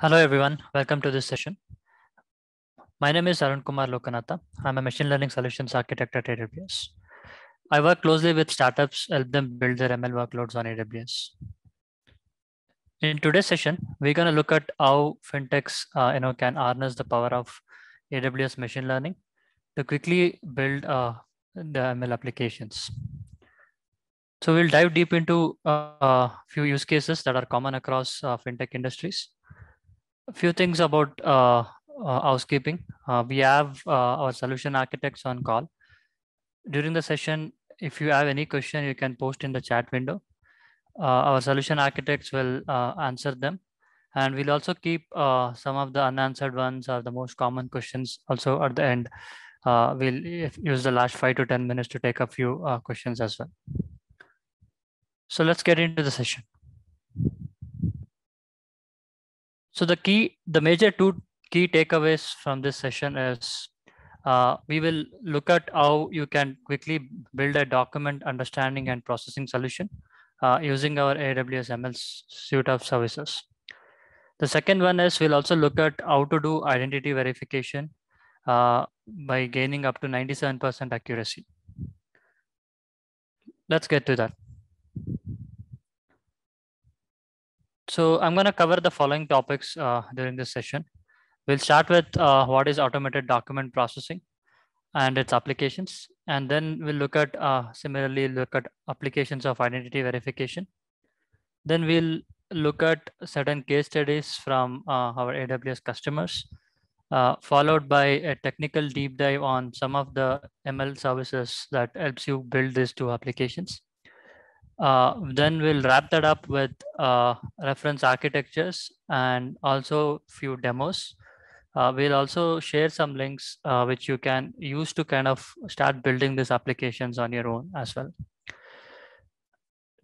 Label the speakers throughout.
Speaker 1: Hello, everyone. Welcome to this session. My name is Arun Kumar Lokanatha. I'm a machine learning solutions architect at AWS. I work closely with startups, help them build their ML workloads on AWS. In today's session, we're going to look at how fintechs uh, you know, can harness the power of AWS machine learning to quickly build uh, the ML applications. So we'll dive deep into uh, a uh, few use cases that are common across uh, fintech industries a few things about uh, uh, housekeeping. Uh, we have uh, our solution architects on call. During the session, if you have any question, you can post in the chat window. Uh, our solution architects will uh, answer them. And we'll also keep some of the unanswered ones or the most common questions also at the end. we'll use the last five to 10 minutes to take a few questions as well. So let's get into the session. So the key, the major two key takeaways from this session is uh, we will look at how you can quickly build a document understanding and processing solution uh, using our AWS ML suite of services. The second one is we'll also look at how to do identity verification uh, by gaining up to 97% accuracy. Let's get to that. So I'm going to cover the following topics uh, during this session. We'll start with uh, what is automated document processing and its applications. And then we'll look at, uh, similarly, look at applications of identity verification. Then we'll look at certain case studies from uh, our AWS customers, uh, followed by a technical deep dive on some of the ML services that helps you build these two applications. Uh, then we'll wrap that up with uh, reference architectures and also few demos. Uh, we'll also share some links uh, which you can use to kind of start building these applications on your own as well.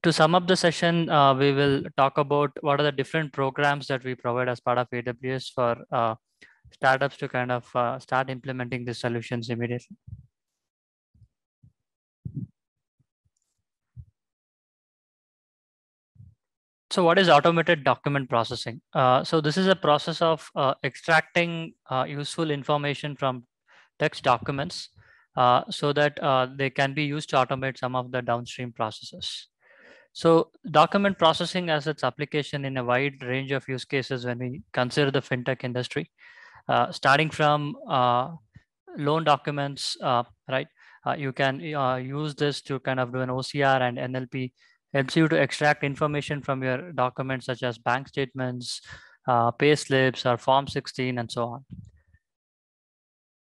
Speaker 1: To sum up the session, uh, we will talk about what are the different programs that we provide as part of AWS for uh, startups to kind of start implementing the solutions immediately.
Speaker 2: So what is automated document processing? Uh, so this is a
Speaker 1: process of uh, extracting uh, useful information from text documents uh, so that uh, they can be used to automate some of the downstream processes. So document processing has its application in a wide range of use cases when we consider the fintech industry, uh, starting from loan documents, right? you can use this to kind of do an OCR and NLP helps you to extract information from your documents such as bank statements, uh, pay slips, or Form 16, and so on.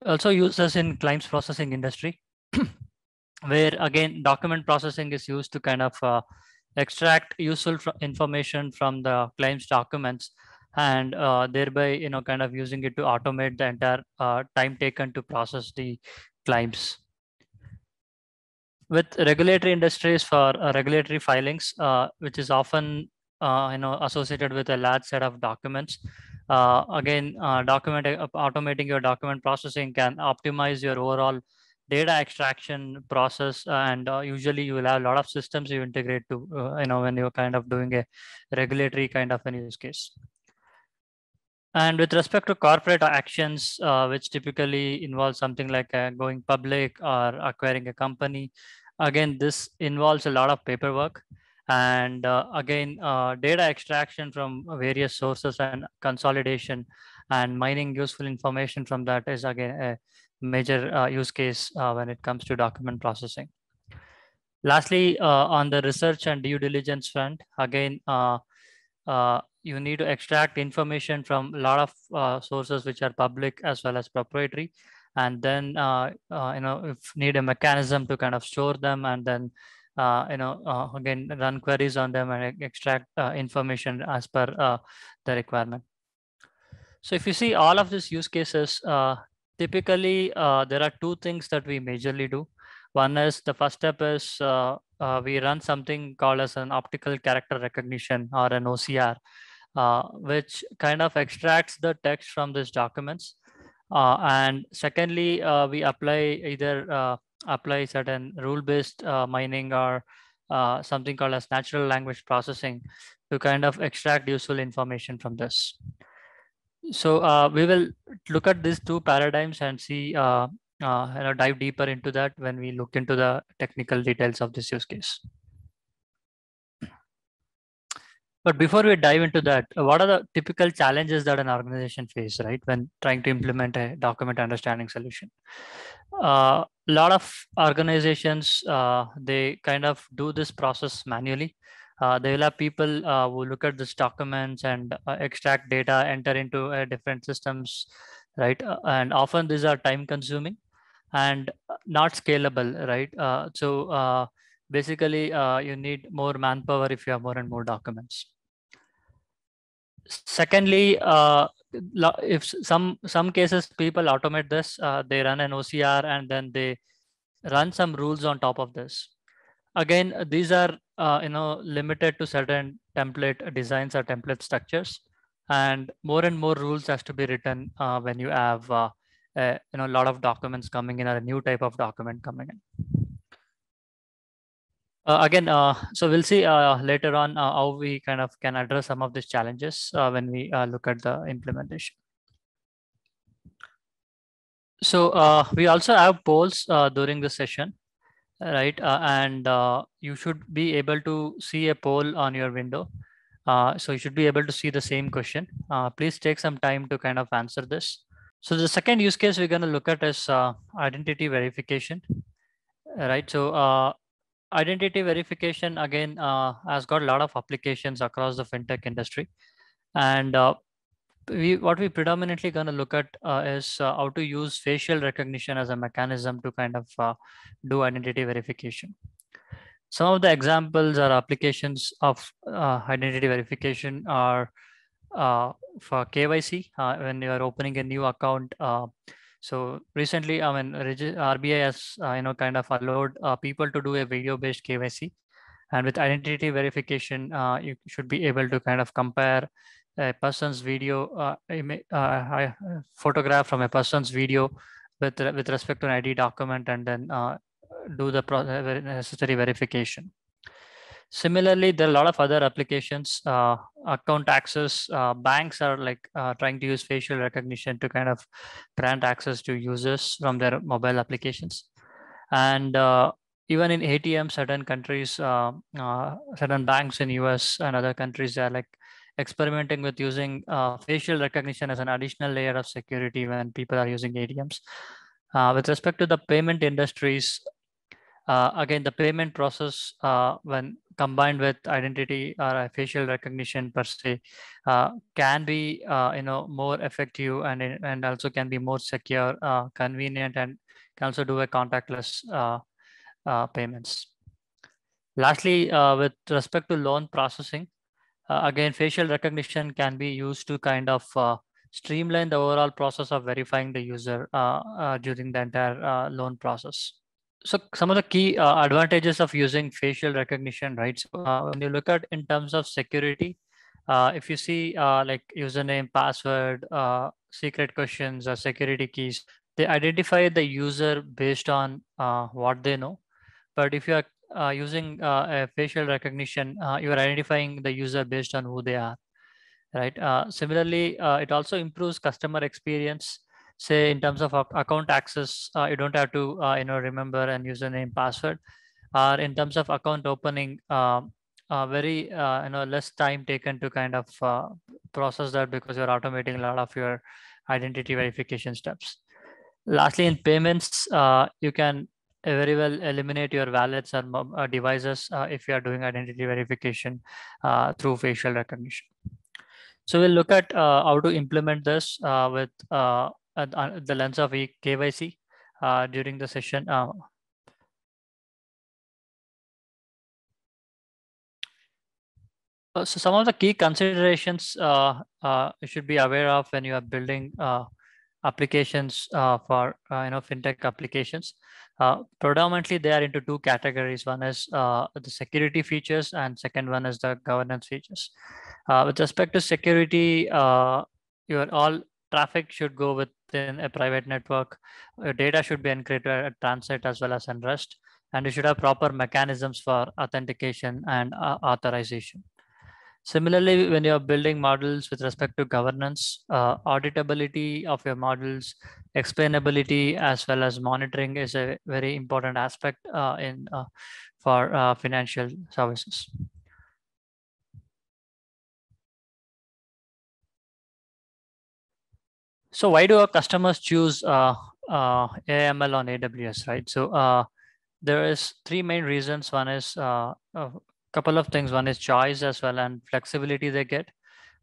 Speaker 1: Also uses in claims processing industry, where again, document processing is used to kind of uh, extract useful information from the claims documents and uh, thereby, you know, kind of using it to automate the entire uh, time taken to process the claims with regulatory industries for uh, regulatory filings, uh, which is often uh, you know associated with a large set of documents. again, document automating your document processing can optimize your overall data extraction process and uh, usually you will have a lot of systems you integrate to uh, you know when you're kind of doing a regulatory kind of an use case and with respect to corporate actions uh, which typically involve something like going public or acquiring a company Again, this involves a lot of paperwork. And uh, again, uh, data extraction from various sources and consolidation and mining useful information from that is again a major uh, use case uh, when it comes to document processing. Lastly, uh, on the research and due diligence front, again, uh, you need to extract information from a lot of sources which are public as well as proprietary and then uh, uh, you know need a mechanism to kind of store them and then uh, you know uh, again run queries on them and extract uh, information as per uh, the requirement. So if you see all of these use cases, typically there are two things that we majorly do. One is the first step is we run something called as an optical character recognition or an OCR, which kind of extracts the text from these documents uh, and secondly, uh, we apply either uh, apply certain rule-based uh, mining or uh, something called as natural language processing to kind of extract useful information from this. So we will look at these two paradigms and see, uh, dive deeper into that when we look into the technical details of this use case. But before we dive into that, what are the typical challenges that an organization face, right, when trying to implement a document understanding solution? A uh, lot of organizations uh, they kind of do this process manually. Uh, they will have people uh, who look at these documents and uh, extract data, enter into uh, different systems, right? and often these are time consuming and not scalable, right? so basically uh, you need more manpower if you have more and more documents. Secondly, uh, if some some cases people automate this, uh, they run an OCR and then they run some rules on top of this. Again, these are uh, you know limited to certain template designs or template structures, and more and more rules has to be written uh, when you have uh, you know a lot of documents coming in or a new type of document coming in. Uh, again, uh, so we'll see uh, later on uh, how we kind of can address some of these challenges uh, when we uh, look at the implementation. So we also have polls during the session, right? and you should be able to see a poll on your window. so you should be able to see the same question. please take some time to kind of answer this. So the second use case we're going to look at is identity verification, right? So identity verification again uh, has got a lot of applications across the fintech industry and uh, we what we predominantly going to look at uh, is uh, how to use facial recognition as a mechanism to kind of uh, do identity verification some of the examples or applications of uh, identity verification are for kyc when you are opening a new account so recently, I mean, RBI has uh, you know kind of allowed uh, people to do a video-based KYC, and with identity verification, uh, you should be able to kind of compare a person's video, uh, a uh, photograph from a person's video, with with respect to an ID document, and then uh, do the necessary verification. Similarly, there are a lot of other applications, uh, account access. Uh, banks are like uh, trying to use facial recognition to kind of grant access to users from their mobile applications. And uh, even in ATM, certain countries, uh, uh, certain banks in US and other countries, are like experimenting with using facial recognition as an additional layer of security when people are using ATMs. with respect to the payment industries, uh, again the payment process uh, when combined with identity or uh, facial recognition per se uh, can be uh, you know more effective and and also can be more secure uh, convenient and can also do a contactless uh, uh, payments lastly with respect to loan processing again facial recognition can be used to kind of streamline the overall process of verifying the user during the entire loan process so some of the key uh, advantages of using facial recognition right so, uh, when you look at in terms of security uh, if you see uh, like username password uh, secret questions or security keys they identify the user based on uh, what they know but if you are using a facial recognition you are identifying the user based on who they are right similarly it also improves customer experience say in terms of account access, uh, you don't have to uh, you know remember and username password. Or uh, in terms of account opening, um, uh, very uh, you know less time taken to kind of uh, process that because you're automating a lot of your identity verification steps. Lastly, in payments, uh, you can very well eliminate your wallets or uh, devices if you are doing identity verification through facial recognition. So we'll look at uh, how to
Speaker 2: implement this uh, with uh, uh, the lens of KYC uh, during the session. Uh, so some of the key considerations uh, uh, you should be aware
Speaker 1: of when you are building applications for you know fintech applications. predominantly, they are into two categories. One is the security features, and second one is the governance features. with respect to security, you are all traffic should go within a private network. Your uh, data should be encrypted at transit as well as in REST. And you should have proper mechanisms for authentication and uh, authorization. Similarly, when you're building models with respect to governance, uh, auditability of your models, explainability, as well as monitoring is
Speaker 2: a very important aspect uh, in uh, for uh, financial services. So why do our customers choose uh, uh, AML on AWS,
Speaker 1: right? So uh, there is three main reasons. One is uh, a couple of things. One is choice as well and flexibility they get.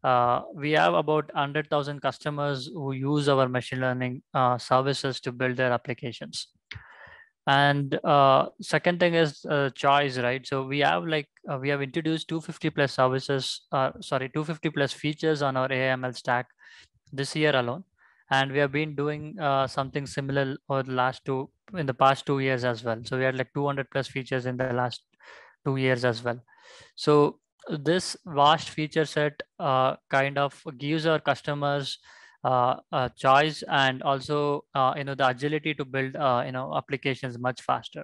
Speaker 1: Uh, we have about 100,000 customers who use our machine learning uh, services to build their applications. And second thing is choice, right? So we have like, we have introduced 250 plus services, sorry, 250 plus features on our AML stack this year alone and we have been doing uh, something similar over the last two in the past two years as well so we had like 200 plus features in the last two years as well so this vast feature set uh, kind of gives our customers uh, a choice and also uh, you know the agility to build uh, you know applications much faster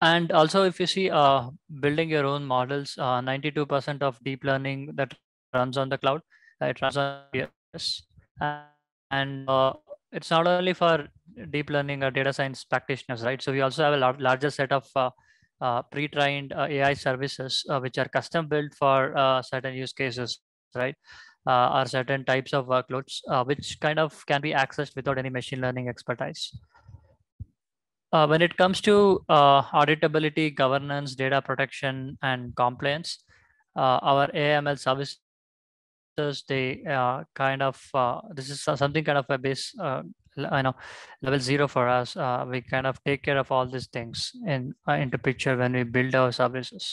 Speaker 1: and also if you see uh, building your own models 92% of deep learning that runs on the cloud uh, transforms and uh, it's not only for deep learning or data science practitioners right so we also have a lot, larger set of uh, uh pre-trained uh, ai services uh, which are custom built for certain use cases right or certain types of workloads which kind of can be accessed without any machine learning expertise when it comes to auditability governance data protection and compliance uh, our AML services they uh, kind of uh, this is something kind of a base uh, you know level zero for us uh, we kind of take care of all these things in uh, into picture when we build our services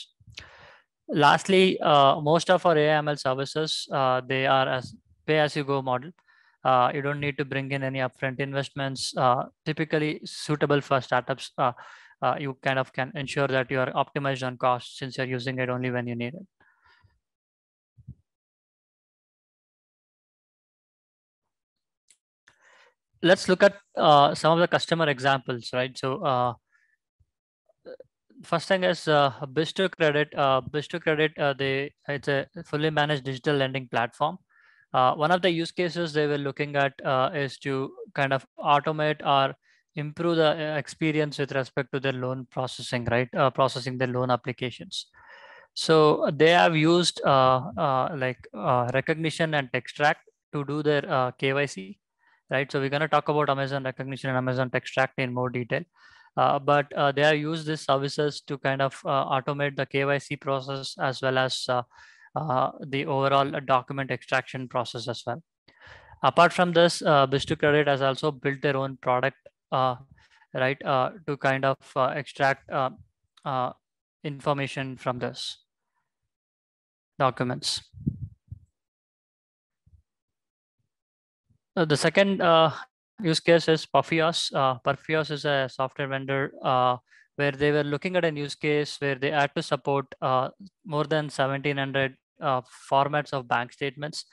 Speaker 1: lastly uh, most of our aml services uh, they are as pay as you go model you don't need to bring in any upfront investments typically suitable for startups you kind of can ensure that you are
Speaker 2: optimized on cost since you're using it only when you need it let's look at uh, some of the customer examples, right? So uh, first thing
Speaker 1: is uh, Bisto Credit. Uh, Bisto Credit, uh, they it's a fully managed digital lending platform. Uh, one of the use cases they were looking at uh, is to kind of automate or improve the experience with respect to their loan processing, right? processing their loan applications. So they have used like recognition and extract to do their KYC right? So we're going to talk about Amazon recognition and Amazon Extract in more detail. Uh, but uh, they are used these services to kind of uh, automate the KYC process as well as uh, uh, the overall document extraction process as well. Apart from this, uh, Bistu Credit has also built their own product, uh, right, to kind of extract
Speaker 2: information from this documents. Uh, the second uh, use case is
Speaker 1: Perfios. Uh, Perfios is a software vendor uh, where they were looking at a use case where they had to support uh, more than 1700 uh, formats of bank statements.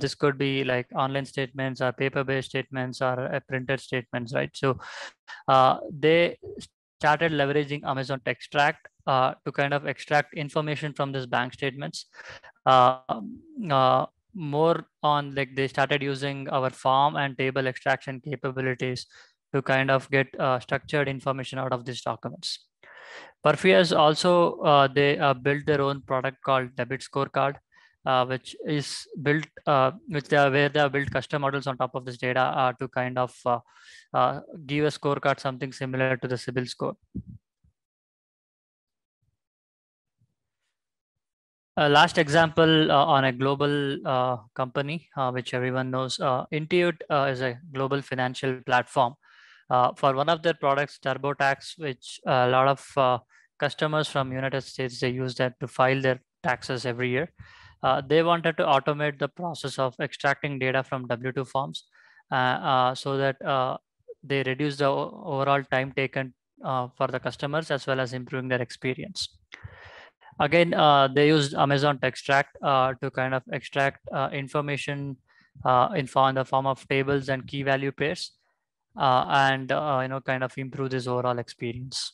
Speaker 1: this could be like online statements or paper-based statements or printed statements, right? So they started leveraging Amazon Extract to kind of extract information from these bank statements. Um, more on like they started using our form and table extraction capabilities to kind of get uh, structured information out of these documents. has also, uh, they uh, built their own product called Debit Scorecard, uh, which is built, uh, which they are, where they have built custom models on top of this data uh, to kind of give a scorecard something similar to the CIBIL score. Uh, last example uh, on a global uh, company, uh, which everyone knows, uh, Intuit uh, is a global financial platform. for one of their products, TurboTax, which a lot of customers from United States, they use that to file their taxes every year. they wanted to automate the process of extracting data from W-2 forms so that they reduce the overall time taken for the customers as well as improving their experience again uh, they used amazon Extract uh, to kind of extract uh, information uh, in, form, in the form of tables and key value pairs
Speaker 2: uh, and uh, you know kind of improve this overall experience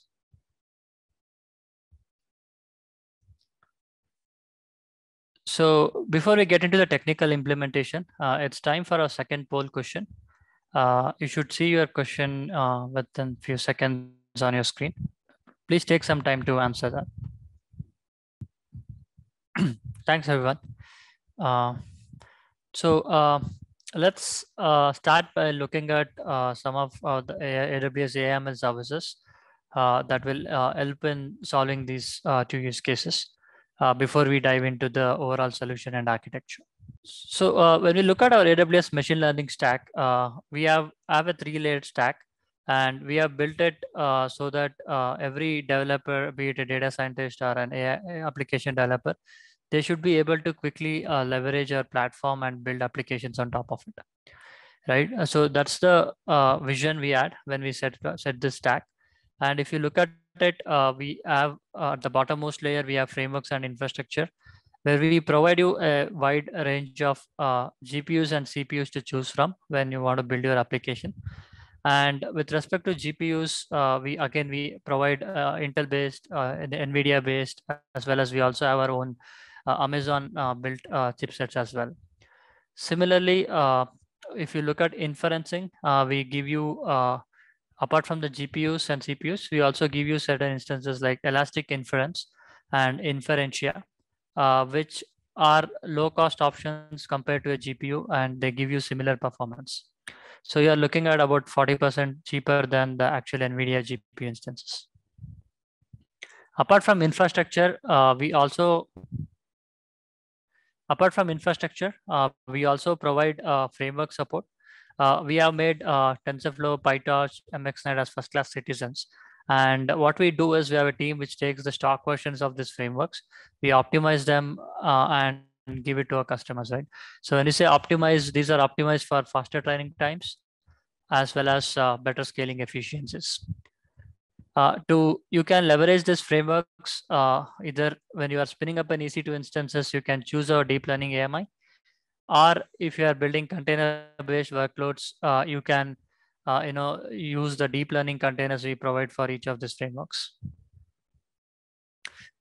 Speaker 2: so before we get
Speaker 1: into the technical implementation it's time for our second poll question you should see your question within a few seconds on your screen please take some time to answer that thanks everyone. Uh, so uh, let's uh, start by looking at uh, some of uh, the AWS AML services uh, that will help in solving these two use cases before we dive into the overall solution and architecture. So when we look at our AWS machine learning stack, we have, have a three-layered stack and we have built it uh, so that uh, every developer be it a data scientist or an AI application developer they should be able to quickly uh, leverage our platform and build applications on top of it right uh, so that's the uh, vision we had when we set set this stack and if you look at it uh, we have uh, at the bottommost layer we have frameworks and infrastructure where we provide you a wide range of uh, gpus and cpus to choose from when you want to build your application and with respect to GPUs, uh, we again we provide uh, Intel-based, uh, NVIDIA-based, as well as we also have our own uh, Amazon uh, built uh, chipsets as well. Similarly, if you look at inferencing, we give you apart from the GPUs and CPUs, we also give you certain instances like Elastic Inference and Inferentia, uh, which are low cost options compared to a GPU and they give you similar performance. So you're looking at about 40% cheaper than the actual NVIDIA GPU instances. Apart from infrastructure, uh, we also apart from infrastructure, uh, we also provide uh, framework support. Uh, we have made TensorFlow, PyTorch, MXNet as first-class citizens. And what we do is we have a team which takes the stock versions of these frameworks. We optimize them and give it to our customers, right? So when you say optimize, these are optimized for faster training times as well as uh, better scaling efficiencies. Uh, to you can leverage these frameworks uh, either when you are spinning up an EC2 instances, you can choose a deep learning AMI, or if you are building container-based workloads, uh, you can uh, you know use the deep learning containers we provide for each of these frameworks.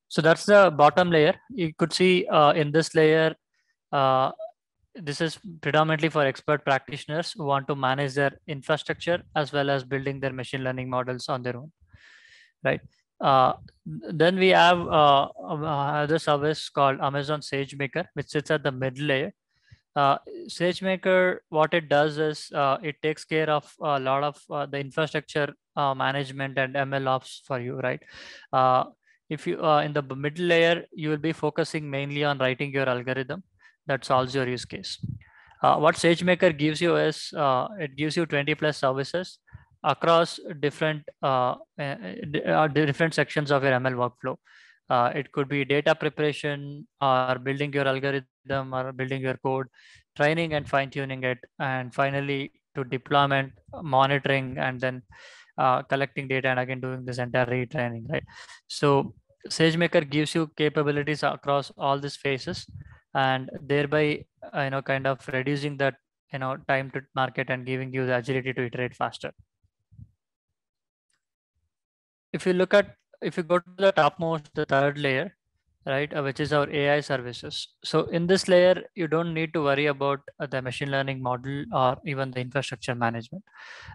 Speaker 1: So that's the bottom layer. You could see uh, in this layer, this is predominantly for expert practitioners who want to manage their infrastructure as well as building their machine learning models on their own right? Uh, then we have uh, um, uh service called Amazon SageMaker, which sits at the middle layer. Uh, SageMaker, what it does is uh, it takes care of a lot of uh, the infrastructure uh, management and ML ops for you, right? Uh, if you in the middle layer, you will be focusing mainly on writing your algorithm that solves your use case. what SageMaker gives you is it gives you 20 plus services across different uh, uh, uh, different sections of your ML workflow. Uh, it could be data preparation or building your algorithm or building your code, training and fine tuning it, and finally to deployment, monitoring, and then uh, collecting data and again doing this entire retraining, right? So SageMaker gives you capabilities across all these phases and thereby, uh, you know, kind of reducing that, you know, time to market and giving you the agility to iterate faster if you look at, if you go to the topmost, the third layer, right, uh, which is our AI services. So in this layer, you don't need to worry about uh, the machine learning model or even the infrastructure management.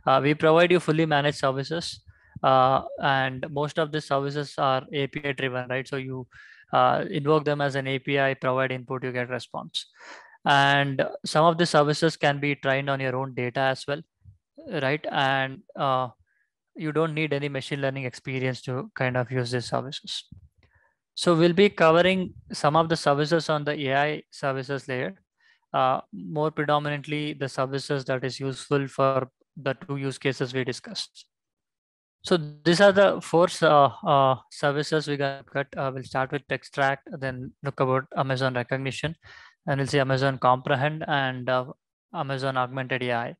Speaker 1: Uh, we provide you fully managed services. Uh, and most of the services are API driven, right? So you uh, invoke them as an API, provide input, you get response. And some of the services can be trained on your own data as well, right? And uh, you don't need any machine learning experience to kind of use these services. So we'll be covering some of the services on the AI services layer, uh, more predominantly the services that is useful for the two use cases we discussed. So these are the four uh, uh, services we got. Uh, we'll start with extract, then look about Amazon recognition, and we'll see Amazon comprehend and uh, Amazon augmented AI.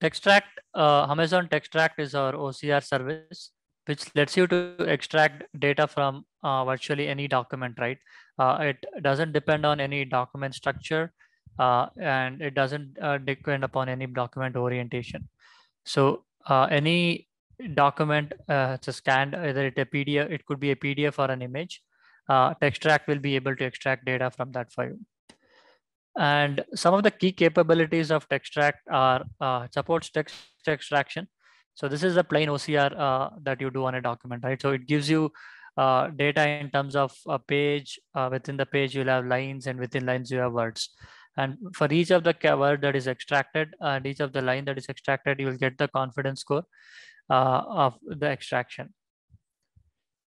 Speaker 1: Textract, uh, Amazon Textract is our OCR service, which lets you to extract data from uh, virtually any document, right? Uh, it doesn't depend on any document structure uh, and it doesn't uh, depend upon any document orientation. So uh, any document, it's a scanned, either it a PDF, it could be a PDF or an image. Textract will be able to extract data from that file. And some of the key capabilities of Textract are uh, supports text extraction. So this is a plain OCR uh, that you do on a document, right? So it gives you uh, data in terms of a page. Uh, within the page, you'll have lines, and within lines, you have words. And for each of the word that is extracted, and each of the line that is extracted, you will get the confidence score uh, of the extraction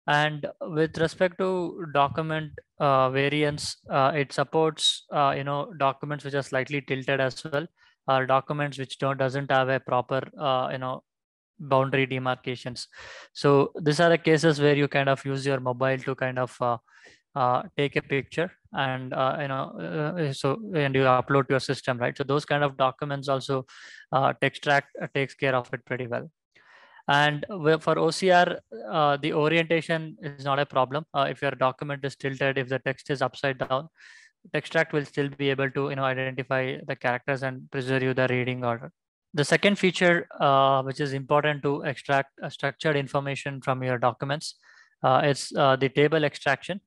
Speaker 1: and with respect to document uh, variants uh, it supports uh, you know documents which are slightly tilted as well or documents which don't doesn't have a proper uh, you know boundary demarcations so these are the cases where you kind of use your mobile to kind of uh, uh, take a picture and you know so and you upload to your system right so those kind of documents also uh, track takes care of it pretty well and for OCR, uh, the orientation is not a problem. Uh, if your document is tilted, if the text is upside down, Textract will still be able to you know, identify the characters and preserve you the reading order. The second feature, uh, which is important to extract uh, structured information from your documents, uh, is uh, the table extraction.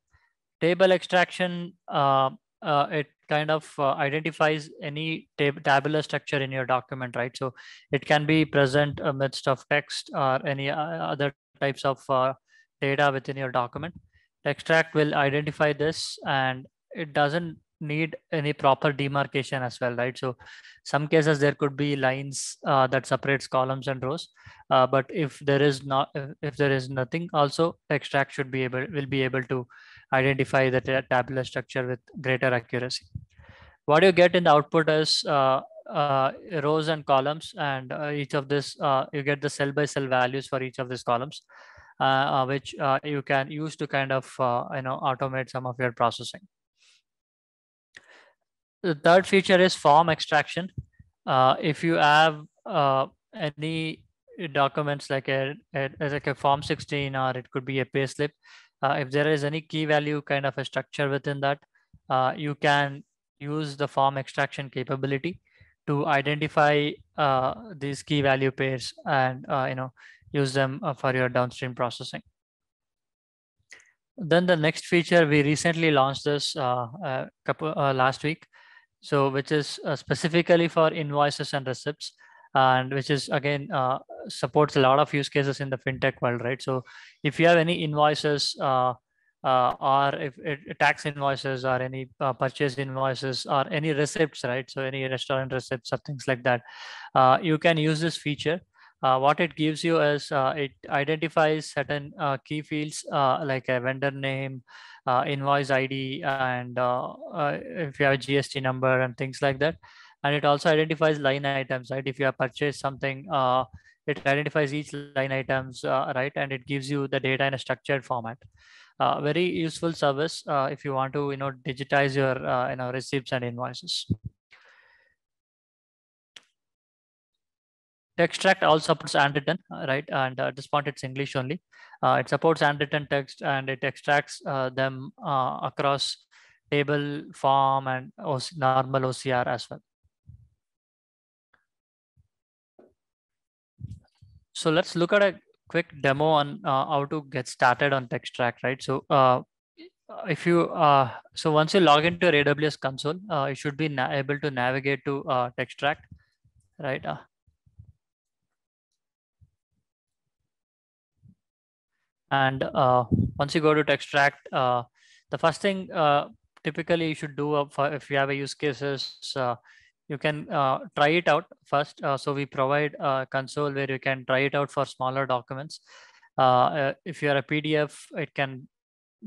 Speaker 1: Table extraction uh, uh, it kind of uh, identifies any tab- tabular structure in your document, right? So it can be present amidst of text or any uh, other types of uh, data within your document. Extract will identify this and it doesn't need any proper demarcation as well, right? So some cases there could be lines uh, that separates columns and rows, uh, but if there is not, if there is nothing, also extract should be able will be able to identify the tabular structure with greater accuracy. What you get in the output is uh, uh, rows and columns, and uh, each of this, uh, you get the cell by cell values for each of these columns, uh, which you can use to kind of you know automate some of your processing. The third feature is form extraction. if you have any documents like a, a, like a form 16 or it could be a payslip uh, if there is any key value kind of a structure within that, uh, you can use the form extraction capability to identify uh, these key value pairs and uh, you know use them uh, for your downstream processing. Then the next feature we recently launched this uh, couple last week, so which is specifically for invoices and receipts, and which is again supports a lot of use cases in the fintech world, right? So if you have any invoices uh, uh, or if it, tax invoices or any uh, purchase invoices or any receipts, right? So any restaurant receipts or things like that, uh, you can use this feature. Uh, what it gives you is uh, it identifies certain key fields like a vendor name, invoice ID, and if you have a GST number and things like that and it also identifies line items right if you have purchased something uh, it identifies each line items, uh, right? And it gives you the data in a structured format. Uh, very useful service uh, if you want to, you know, digitize your, uh, you know, receipts and invoices. Extract also supports handwritten, uh, right? And at uh, this point, it's English only. it supports handwritten text and it extracts them across table, form, and OC normal OCR as well. So let's look at a quick demo on uh, how to get started on TextTrack, right? So uh, if you, uh, so once you log into your AWS console, uh, you should be able to navigate to uh, TextTrack, right? Uh, and uh, once you go to TextTrack, the first thing typically you should do if you have a use case is you can uh, try it out first. Uh, so we provide a console where you can try it out for smaller documents. Uh, uh if you are a PDF, it can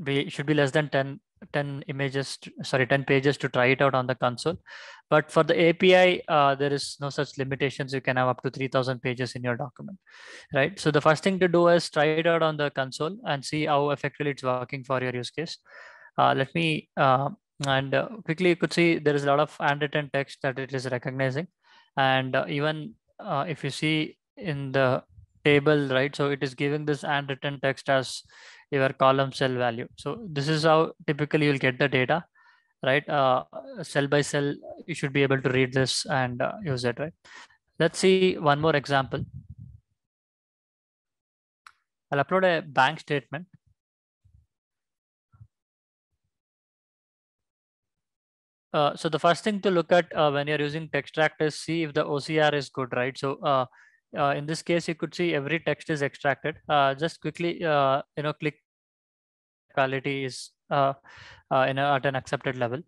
Speaker 1: be it should be less than 10, 10 images, sorry, 10 pages to try it out on the console. But for the API, uh, there is no such limitations. You can have up to 3000 pages in your document, right? So the first thing to do is try it out on the console and see how effectively it's working for your use case. Uh, let me and uh, quickly you could see there is a lot of handwritten text that it is recognizing. And uh, even uh, if you see in the table, right, so it is giving this handwritten text as your column cell value. So this is how typically you'll get the data, right? Uh, cell by cell, you should be able to read this and uh, use it, right? Let's see one more example.
Speaker 2: I'll upload a bank statement. Uh, so the first thing
Speaker 1: to look at uh, when you're using Textract is see if the OCR is good, right? So uh, uh, in this case, you could see every text is extracted. Uh, just quickly, uh, you know, click quality is in a, at an accepted level.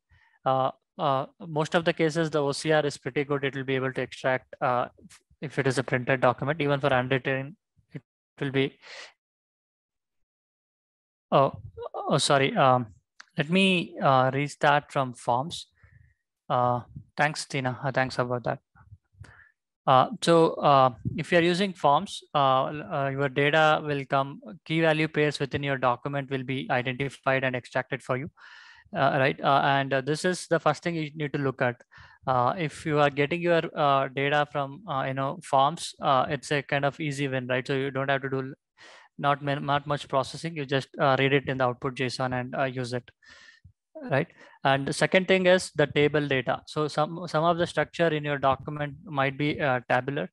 Speaker 1: most of the cases, the OCR is pretty good. It will be able to extract if it is a printed document, even for handwritten, it will be. Oh, oh sorry. Um, let me uh, restart from forms. Uh, thanks, Tina. Uh, thanks about that. Uh, so uh, if you're using forms, uh, uh, your data will come, key value pairs within your document will be identified and extracted for you. right, and this is the first thing you need to look at. if you are getting your data from you know forms, it's a kind of easy win, right? So you don't have to do not not much processing. You just read it in the output JSON and use it right and the second thing is the table data so some some of the structure in your document might be uh, tabular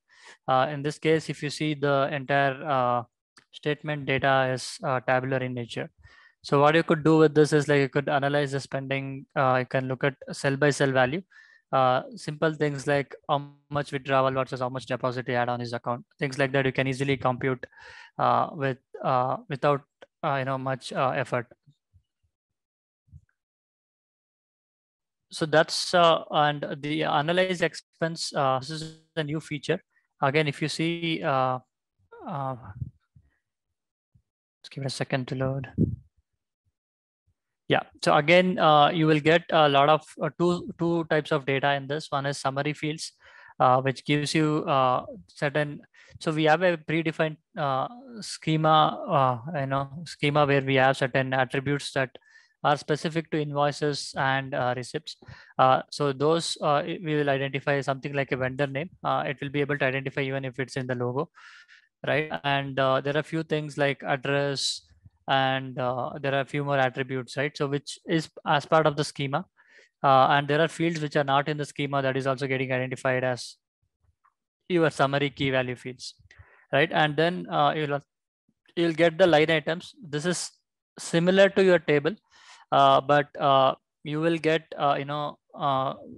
Speaker 1: uh, in this case if you see the entire uh, statement data is uh, tabular in nature so what you could do with this is like you could analyze the spending uh, you can look at cell by cell value uh, simple things like how much withdrawal versus how much deposit you had on his account things like that you can easily compute with without you know much effort so that's uh, and the analyze expense uh, this is a new feature again if you see uh, uh, let's give it a second to load yeah so again uh, you will get a lot of uh, two two types of data in this one is summary fields uh, which gives you uh, certain so we have a predefined uh, schema uh, you know schema where we have certain attributes that are specific to invoices and uh, receipts. Uh, so those uh, we will identify something like a vendor name. Uh, it will be able to identify even if it's in the logo, right? And uh, there are a few things like address and uh, there are a few more attributes, right? So which is as part of the schema. and there are fields which are not in the schema that is also getting identified as your summary key value fields, right? And then you'll, you'll get the line items. This is similar to your table uh, but uh, you will get, uh, you know,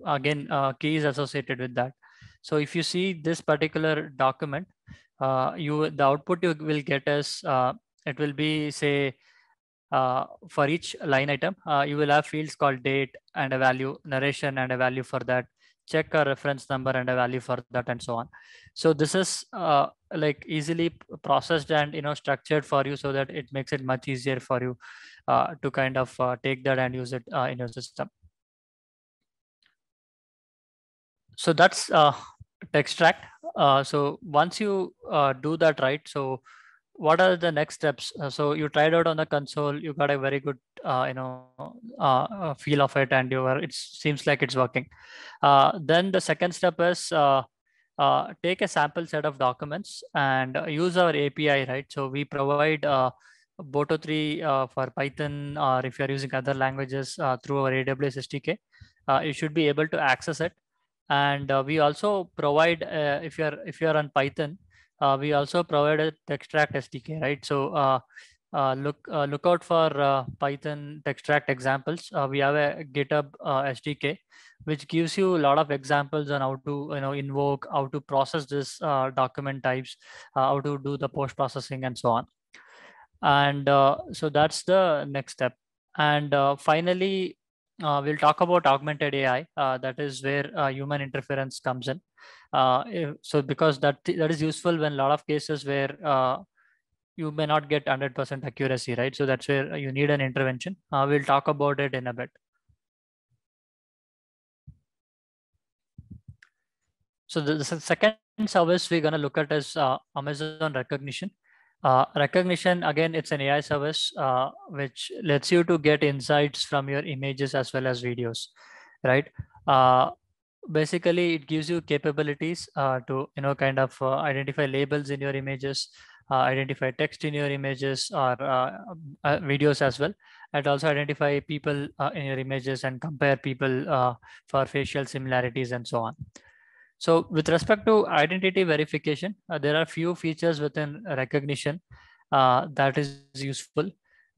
Speaker 1: again, keys associated with that. So if you see this particular document, you the output you will get is it will be say uh, for each line item, uh, you will have fields called date and a value, narration and a value for that, check a reference number and a value for that, and so on. So this is uh, like easily processed and you know structured for you so that it makes it much easier for you uh, to kind of uh, take that and use it uh, in your system. So that's extract. Uh, so once you uh, do that right, so what are the next steps? Uh, so you tried out on the console, you got a very good you know feel of it, and you were. it seems like it's working. then the second step is take a sample set of documents and use our API, right? So we provide Boto3 uh, for Python, or if you're using other languages uh, through our AWS SDK, uh, you should be able to access it. And uh, we also provide, uh, if you're if you're on Python, uh, we also provide a Textract SDK, right? So look look out for Python Textract examples. we have a GitHub SDK, which gives you a lot of examples on how to you know invoke, how to process this document types, how to do the post processing, and so on and uh, so that's the next step and uh, finally uh, we'll talk about augmented ai uh, that is where uh, human interference comes in if, uh, eh, so because that that is useful when a lot of cases where you may not get 100% accuracy right so that's where you need an intervention we'll talk about it in a bit so the, the second service we're going to look at is amazon recognition uh, recognition, again, it's an AI service uh, which lets you to get insights from your images as well as videos, right? Uh, basically, it gives you capabilities uh, to, you know, kind of uh, identify labels in your images, identify text in your images or videos as well, and also identify people in your images and compare people for facial similarities and so on. So with respect to identity verification, uh, there are few features within recognition uh, that is useful.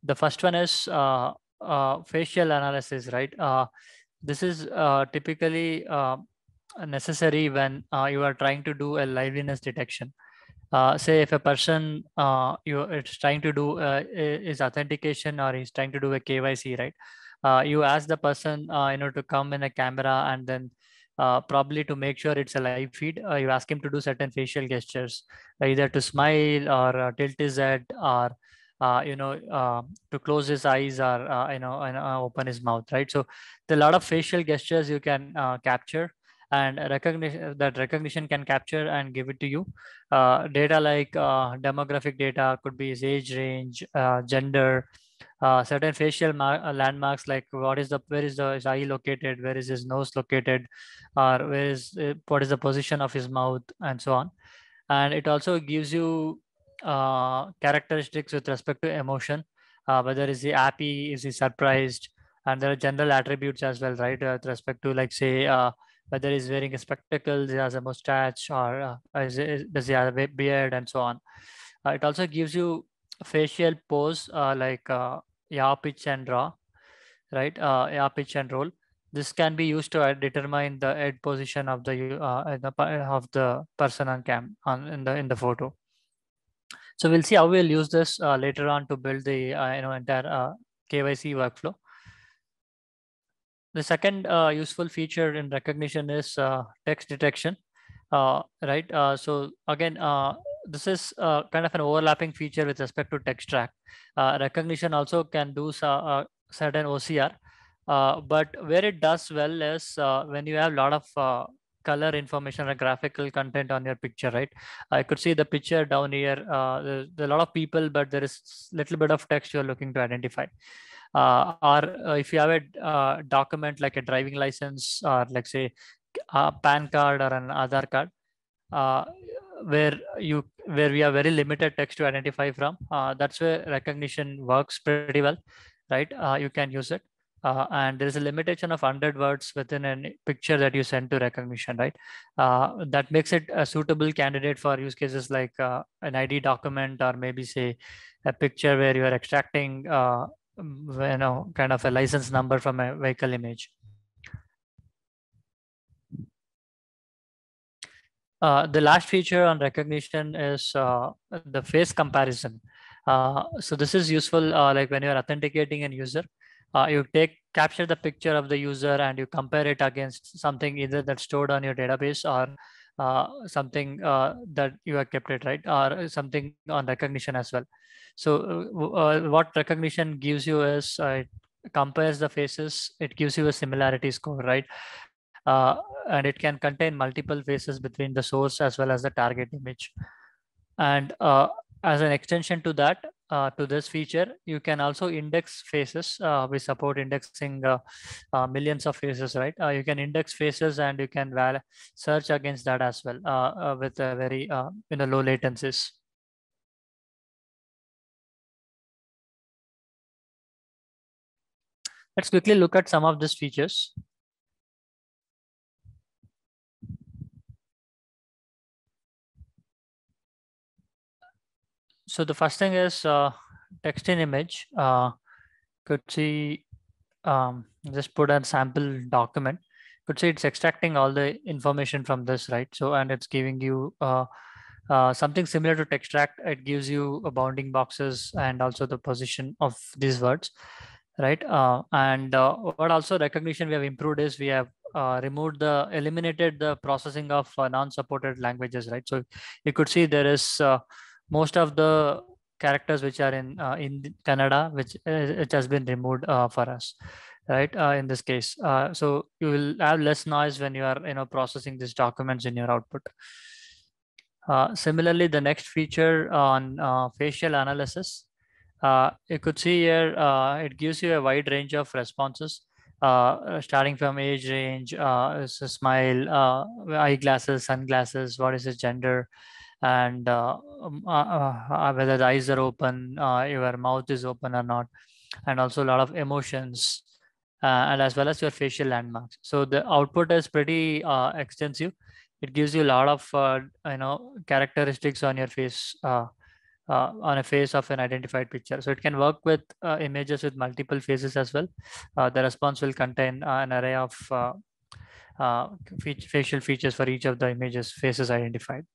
Speaker 1: The first one is uh, uh facial analysis, right? Uh, this is uh, typically necessary when you are trying to do a liveliness detection. say if a person you it's trying to do is authentication or he's trying to do a KYC, right? you ask the person you know to come in a camera and then uh, probably to make sure it's a live feed, uh, you ask him to do certain facial gestures, uh, either to smile or uh, tilt his head or, you know, to close his eyes or, you know, and open his mouth, right? So there are a lot of facial gestures you can capture and recognition that recognition can capture and give it to you. data like demographic data could be his age range, gender, uh, certain facial uh, landmarks like what is the where is the his eye located where is his nose located or where is uh, what is the position of his mouth and so on and it also gives you uh, characteristics with respect to emotion uh, whether is he happy is he surprised and there are general attributes as well right with respect to like say uh, whether he's wearing a spectacles, he has a mustache, or uh, is, is, does he have a beard, and so on. Uh, it also gives you facial pose uh, like uh, yaw pitch and raw, right? Uh, yaw pitch and roll. This can be used to uh, determine the head position of the uh, of the person on cam on in the in the photo. So we'll see how we'll use this uh, later on to build the uh, you know entire uh, KYC workflow. The second useful feature in recognition is text detection. right. so again, this is uh, kind of an overlapping feature with respect to text track. Uh, recognition also can do so, uh, certain OCR, uh, but where it does well is uh, when you have a lot of color information or graphical content on your picture, right? I could see the picture down here. Uh, there's, there's, a lot of people, but there is little bit of text you're looking to identify. Uh, or uh, if you have a document like a driving license or like say a PAN card or an Aadhaar card, uh, where you where we are very limited text to identify from. Uh, that's where recognition works pretty well, right? Uh, you can use it. Uh, and there is a limitation of 100 words within a picture that you send to recognition, right? Uh, that makes it a suitable candidate for use cases like uh, an ID document or maybe say a picture where you are extracting, uh, you know, kind of a license number from a vehicle image. Uh, the last feature on recognition is uh, the face comparison. Uh, so this is useful uh, like when you're authenticating an user, uh, you take capture the picture of the user and you compare it against something either that's stored on your database or uh, something that you have kept it right or something on recognition as well. So what recognition gives you is compares the faces it gives you a similarity score right uh, and it can contain multiple faces between the source as well as the target image. And uh, as an extension to that, uh, to this feature, you can also index faces. Uh, we support indexing uh, uh, millions of faces, right? you can index faces
Speaker 2: and you can search against that as well with a very you know low latencies. Let's quickly look at some of these features. so the first thing is uh, text in image. Uh,
Speaker 1: could see, um, just put a sample document. Could see it's extracting all the information from this, right? So, and it's giving you uh, uh, something similar to textract. It gives you bounding boxes and also the position of these words, right? Uh, and uh, what also recognition we have improved is we have uh, removed the eliminated the processing of uh, non-supported languages right so you could see there is uh, most of the characters which are in uh, in Canada, which uh, it has been removed uh, for us, right? Uh, in this case, uh, so you will have less noise when you are you know processing these documents in your output. Uh, similarly, the next feature on facial analysis, you could see here it gives you a wide range of responses. starting from age range, smile, eyeglasses, sunglasses, what is his gender, and uh, um, uh, uh, uh, whether the eyes are open, uh, your mouth is open or not, and also a lot of emotions, and as well as your facial landmarks. So the output is pretty extensive. It gives you a lot of you know characteristics on your face. Uh, on a face of an identified picture. So it can work with uh, images with multiple faces as well. Uh, the response will contain an array of fe facial features for each of the images faces identified.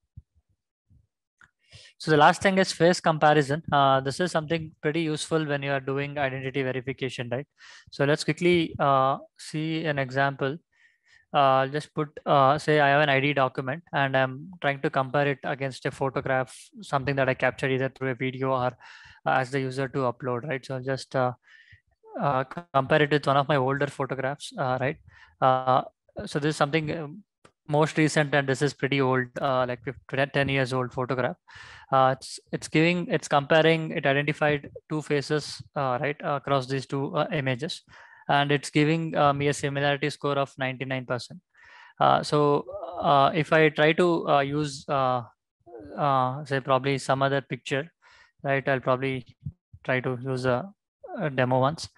Speaker 1: So the last thing is face comparison. Uh, this is something pretty useful when you are doing identity verification, right? So let's quickly uh, see an example. Uh, just put, uh, say I have an ID document and I'm trying to compare it against a photograph, something that I captured either through a video or uh, as the user to upload, right? So I'll just uh, compare it with one of my older photographs, right? so this is something um, most recent and this is pretty old uh, like 10 years old photograph uh, it's it's giving it's comparing it identified two faces uh, right uh, across these two uh, images and it's giving uh, me a similarity score of 99% so if i try to use say probably some other picture right i'll probably try to use a, a demo once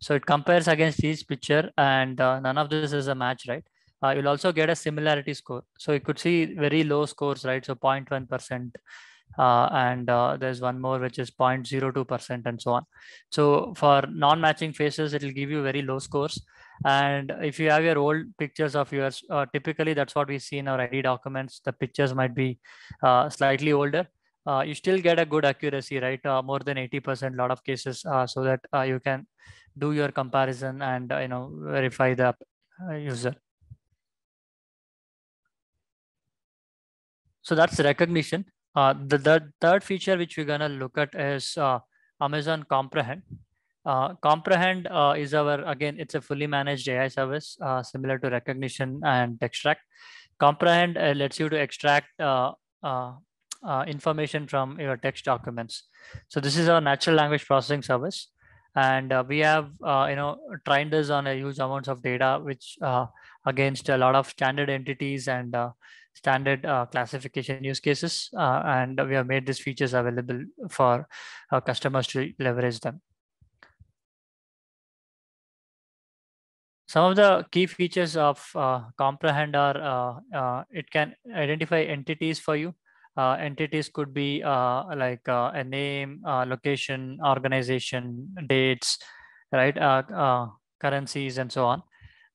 Speaker 1: so it compares against each picture and none of this is a match right uh, you'll also get a similarity score. So you could see very low scores, right? So 0.1%. Uh, and uh, there's one more which is 0.02% and so on. So for non-matching faces, it'll give you very low scores. And if you have your old pictures of yours, uh, typically that's what we see in our ID documents. The pictures might be uh, slightly older. Uh, you still get a good accuracy, right? Uh, more than 80%, lot of cases, so that you can do your comparison and you know verify the user. So that's recognition. Uh, the, the third feature which we're gonna look at is uh, Amazon Comprehend. Uh, Comprehend uh, is our, again, it's a fully managed AI service, uh, similar to recognition and extract. Comprehend uh, lets you to extract information from your text documents. So this is our natural language processing service. And we have, you know, trained this on a huge amounts of data, which against a lot of standard entities and standard uh, classification use cases, uh, and we have made these features available for our uh, customers to leverage them. Some of the key features of uh, Comprehend are uh, uh, it can identify entities for you. entities could be like a name, location, organization, dates, right? currencies, and so on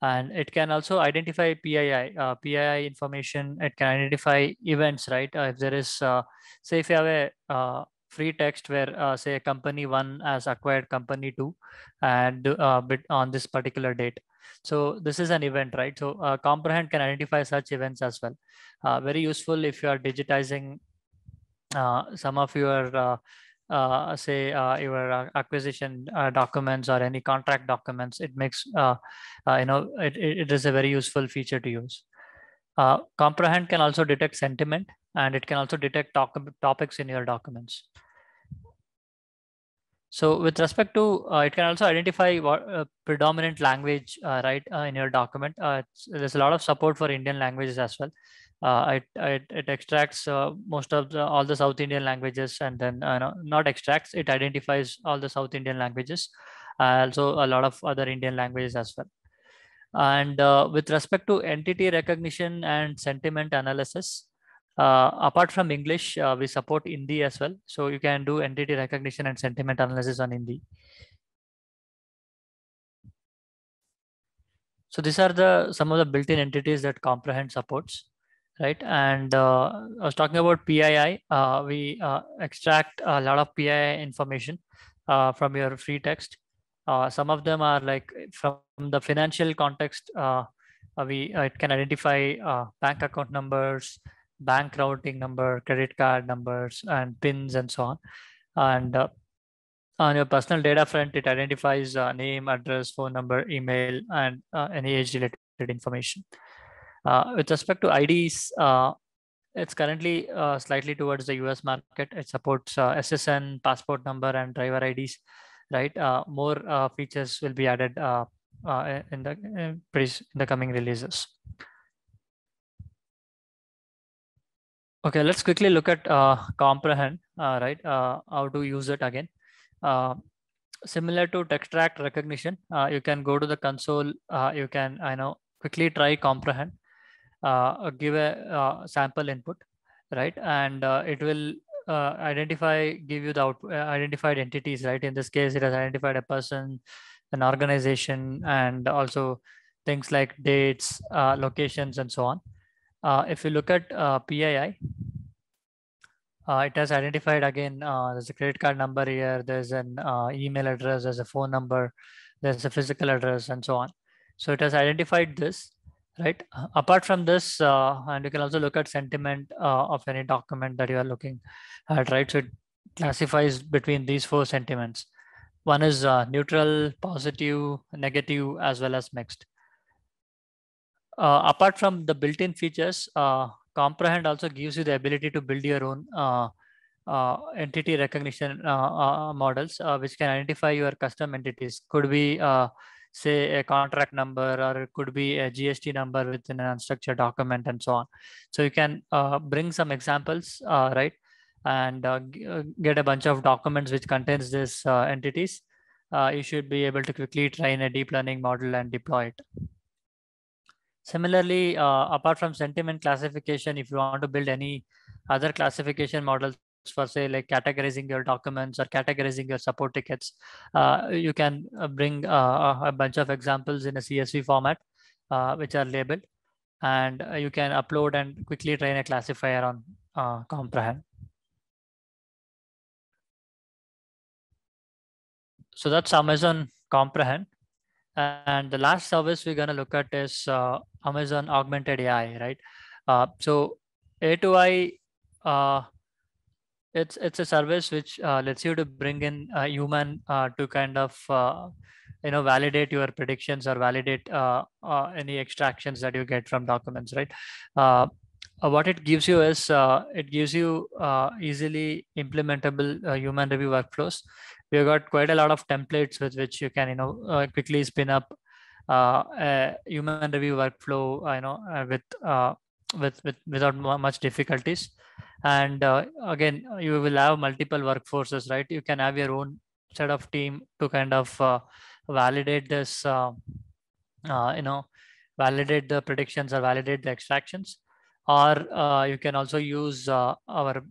Speaker 1: and it can also identify PII, uh, PII information. It can identify events, right? Uh, if there is, uh, say, if you have a uh, free text where, uh, say, company one has acquired company two, and uh, on this particular date. So this is an event, right? So Comprehend can identify such events as well. very useful if you are digitizing some of your uh, say uh, your uh, acquisition uh, documents or any contract documents it makes uh, uh, you know it, it is a very useful feature to use comprehend can also detect sentiment and it can also detect topics in your documents so with respect to it can also identify what predominant language right in your document there's a lot of support for indian languages as well uh, it, it, it extracts uh, most of the, all the South Indian languages and then uh, no, not extracts, it identifies all the South Indian languages, also a lot of other Indian languages as well. And with respect to entity recognition and sentiment analysis, uh, apart from English, uh, we support Hindi as well. So you can do entity recognition and sentiment analysis on Hindi. So these are the some of the built-in entities that Comprehend supports right? And uh, I was talking about PII. Uh, we uh, extract a lot of PII information uh, from your free text. Uh, some of them are like from the financial context. Uh, we it can identify bank account numbers, bank routing number, credit card numbers, and pins and so on. And on your personal data front, it identifies name, address, phone number, email, and any age-related information. Uh, with respect to IDs, uh, it's currently uh, slightly towards the US market. It supports uh, SSN, passport number, and driver IDs. Right, uh, more uh, features will be added in the in the coming releases. Okay, let's quickly look at comprehend. right, how to use it again. similar to text track recognition, you can go to the console. you can I know quickly try comprehend uh, give a uh, sample input, right? And uh, it will identify, give you the output, identified entities, right? In this case, it has identified a person, an organization, and also things like dates, locations, and so on. Uh, if you look at uh, PII, uh, it has identified again, there's a credit card number here, there's an email address, there's a phone number, there's a physical address and so on. So it has identified this right? Uh, apart from this, uh, and you can also look at sentiment uh, of any document that you are looking at, right? So it classifies between these four sentiments. One is neutral, positive, negative, as well as mixed. apart from the built-in features, comprehend also gives you the ability to build your own uh, uh, entity recognition uh, models, which can identify your custom entities. Could be say a contract number or it could be a GST number within an unstructured document and so on. So you can uh, bring some examples, uh, right? And uh, uh get a bunch of documents which contains these uh, entities. Uh, you should be able to quickly train a deep learning model and deploy it. Similarly, apart from sentiment classification, if you want to build any other classification models for say like categorizing your documents or categorizing your support tickets uh, you can uh, bring uh, a bunch of examples in a csv format uh, which are labeled and
Speaker 2: uh, you can upload and quickly train a classifier on uh, comprehend so that's amazon
Speaker 1: comprehend and the last service we're going to look at is amazon augmented ai right so a2i it's it's a service which uh, lets you to bring in a human uh, to kind of uh, you know validate your predictions or validate uh, uh, any extractions that you get from documents right uh, what it gives you is it gives you easily implementable human review workflows we've got quite a lot of templates with which you can you know quickly spin up a human review workflow you know with with, with without much difficulties and uh, again uh, you will have multiple workforces right you can have your own set of team to kind of uh, validate this um, uh, you know validate the predictions or validate the extractions or uh, you can also use uh, our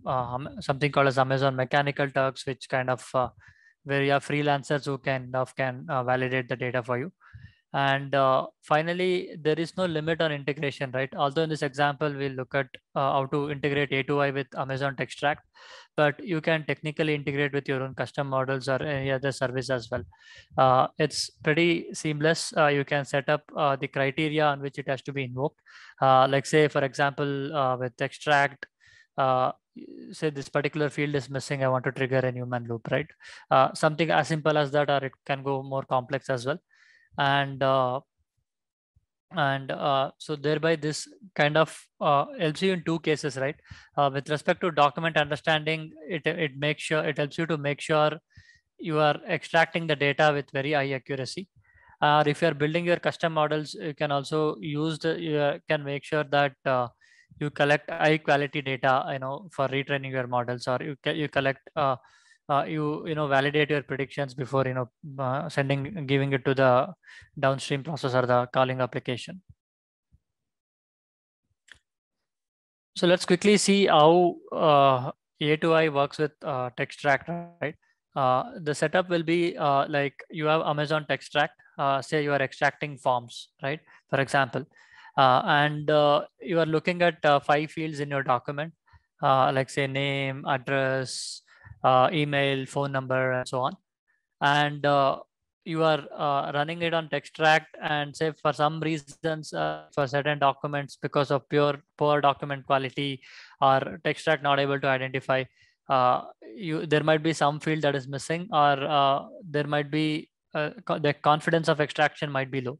Speaker 1: something called as amazon mechanical turks which kind of where you have freelancers who kind of can validate the data for you and uh, finally, there is no limit on integration, right? Although in this example, we'll look at uh, how to integrate A2I with Amazon Textract, but you can technically integrate with your own custom models or any other service as well. Uh, it's pretty seamless. Uh, you can set up uh, the criteria on which it has to be invoked. Uh, like say, for example, with Extract, say this particular field is missing, I want to trigger a human loop, right? something as simple as that, or it can go more complex as well and uh, and uh, so thereby this kind of uh, helps you in two cases right uh, with respect to document understanding it it makes sure it helps you to make sure you are extracting the data with very high accuracy or uh, if you are building your custom models you can also use the you uh, can make sure that you collect high quality data you know for retraining your models or you, you collect uh, you you know validate your predictions before you know uh, sending giving it to the downstream process or the calling application so let's quickly see how uh, a2i works with uh, textract right uh, the setup will be uh, like you have amazon textract uh, say you are extracting forms right for example and you are looking at five fields in your document like say name address uh, email, phone number, and so on. And uh, you are uh, running it on Textract, and say for some reasons, uh, for certain documents, because of pure poor document quality or Textract not able to identify, uh, you there might be some field that is missing, or uh, there might be the confidence of extraction might be low.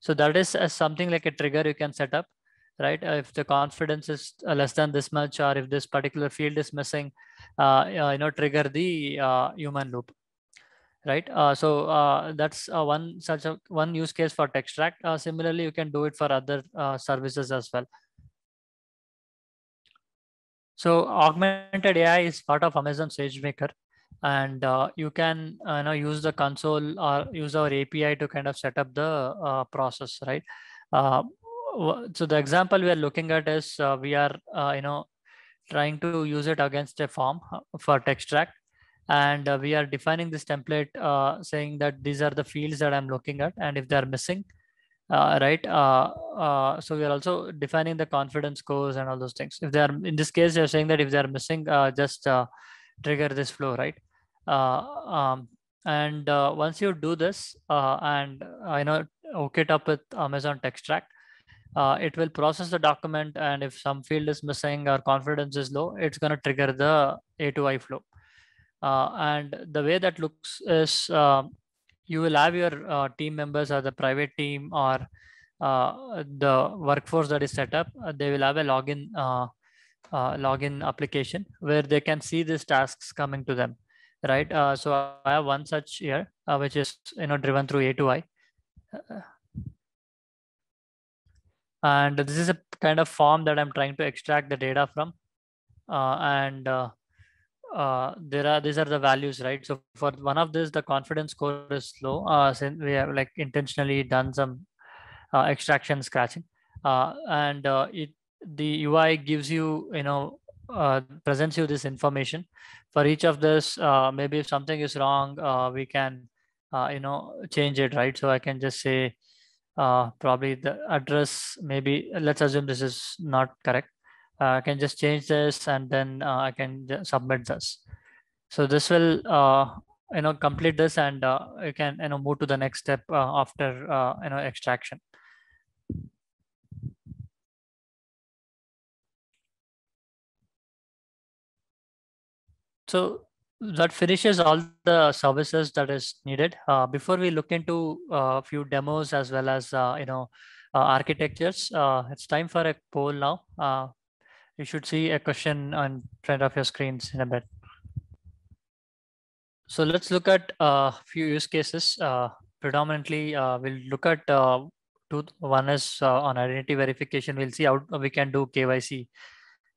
Speaker 1: So that is something like a trigger you can set up right? Uh, if the confidence is uh, less than this much, or if this particular field is missing, uh, uh you know, trigger the uh, human loop, right? Uh, so that's one such a, one use case for Textract. similarly, you can do it for other services as well. So augmented AI is part of Amazon SageMaker and uh, you can uh, you know use the console or use our api to kind of set up the uh, process right so the example we are looking at is uh, we are uh, you know trying to use it against a form uh, for text track, and uh, we are defining this template uh, saying that these are the fields that i'm looking at and if they are missing uh, right so we are also defining the confidence scores and all those things if they are in this case they're saying that if they are missing just trigger this flow right um, and once you do this and you know hook it up with amazon Text Track uh, it will process the document and if some field is missing or confidence is low, it's going to trigger the a to i flow. Uh, and the way that looks is uh, you will have your uh, team members or the private team or uh, the workforce that is set up. Uh, they will have a login login application where they can see these tasks coming to them, right? so I have one such here, which is you know driven through a to i and this is a kind of form that I'm trying to extract the data from. Uh, and uh, uh, there are these are the values, right? So for one of this, the confidence score is low. Uh, since we have like intentionally done some uh, extraction scratching, uh, and uh, it the UI gives you you know presents you this information for each of this. maybe if something is wrong, we can you know change it, right? So I can just say uh, probably the address maybe let's assume this is not correct uh, I can just change this and then uh, I can submit this so this will uh, you know complete this and uh, you can you know move to the next
Speaker 2: step uh, after you know extraction so that finishes all the services that is needed. Uh, before we look into
Speaker 1: a uh, few demos as well as uh, you know uh, architectures, uh, it's time for a poll now. Uh, you should see a question on front of your screens in a bit. So let's look at a few use cases. predominantly, we'll look at two. One is on identity verification. We'll see how we can do KYC,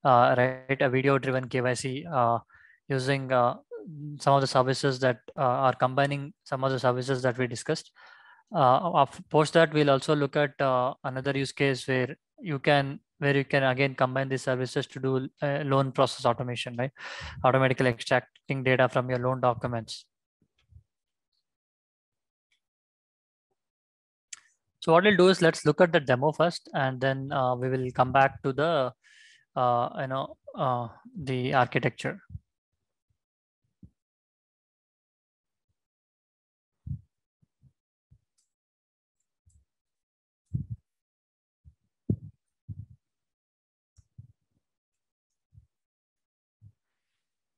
Speaker 1: right? A video-driven KYC using uh, some of the services that uh, are combining some of the services that we discussed. Uh, of post that, we'll also look at uh, another use case where you can where you can again combine these services to do loan process automation, right? Automatically extracting data from your loan documents. So what we'll do is let's look at the demo first, and then uh, we will come
Speaker 2: back to the, uh, you know, uh, the architecture.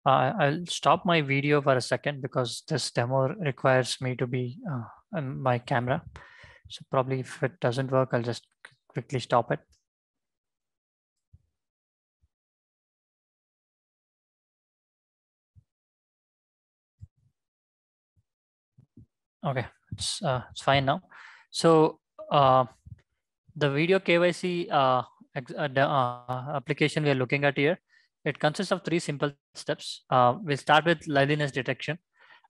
Speaker 2: Uh,
Speaker 1: I'll stop my video for a second because this demo requires me to be uh, on my
Speaker 2: camera. So probably if it doesn't work, I'll just quickly stop it. Okay, it's, uh, it's fine now. So uh, the video KYC uh,
Speaker 1: uh, uh, application we are looking at here it consists of three simple steps. Uh, we start with liveliness detection.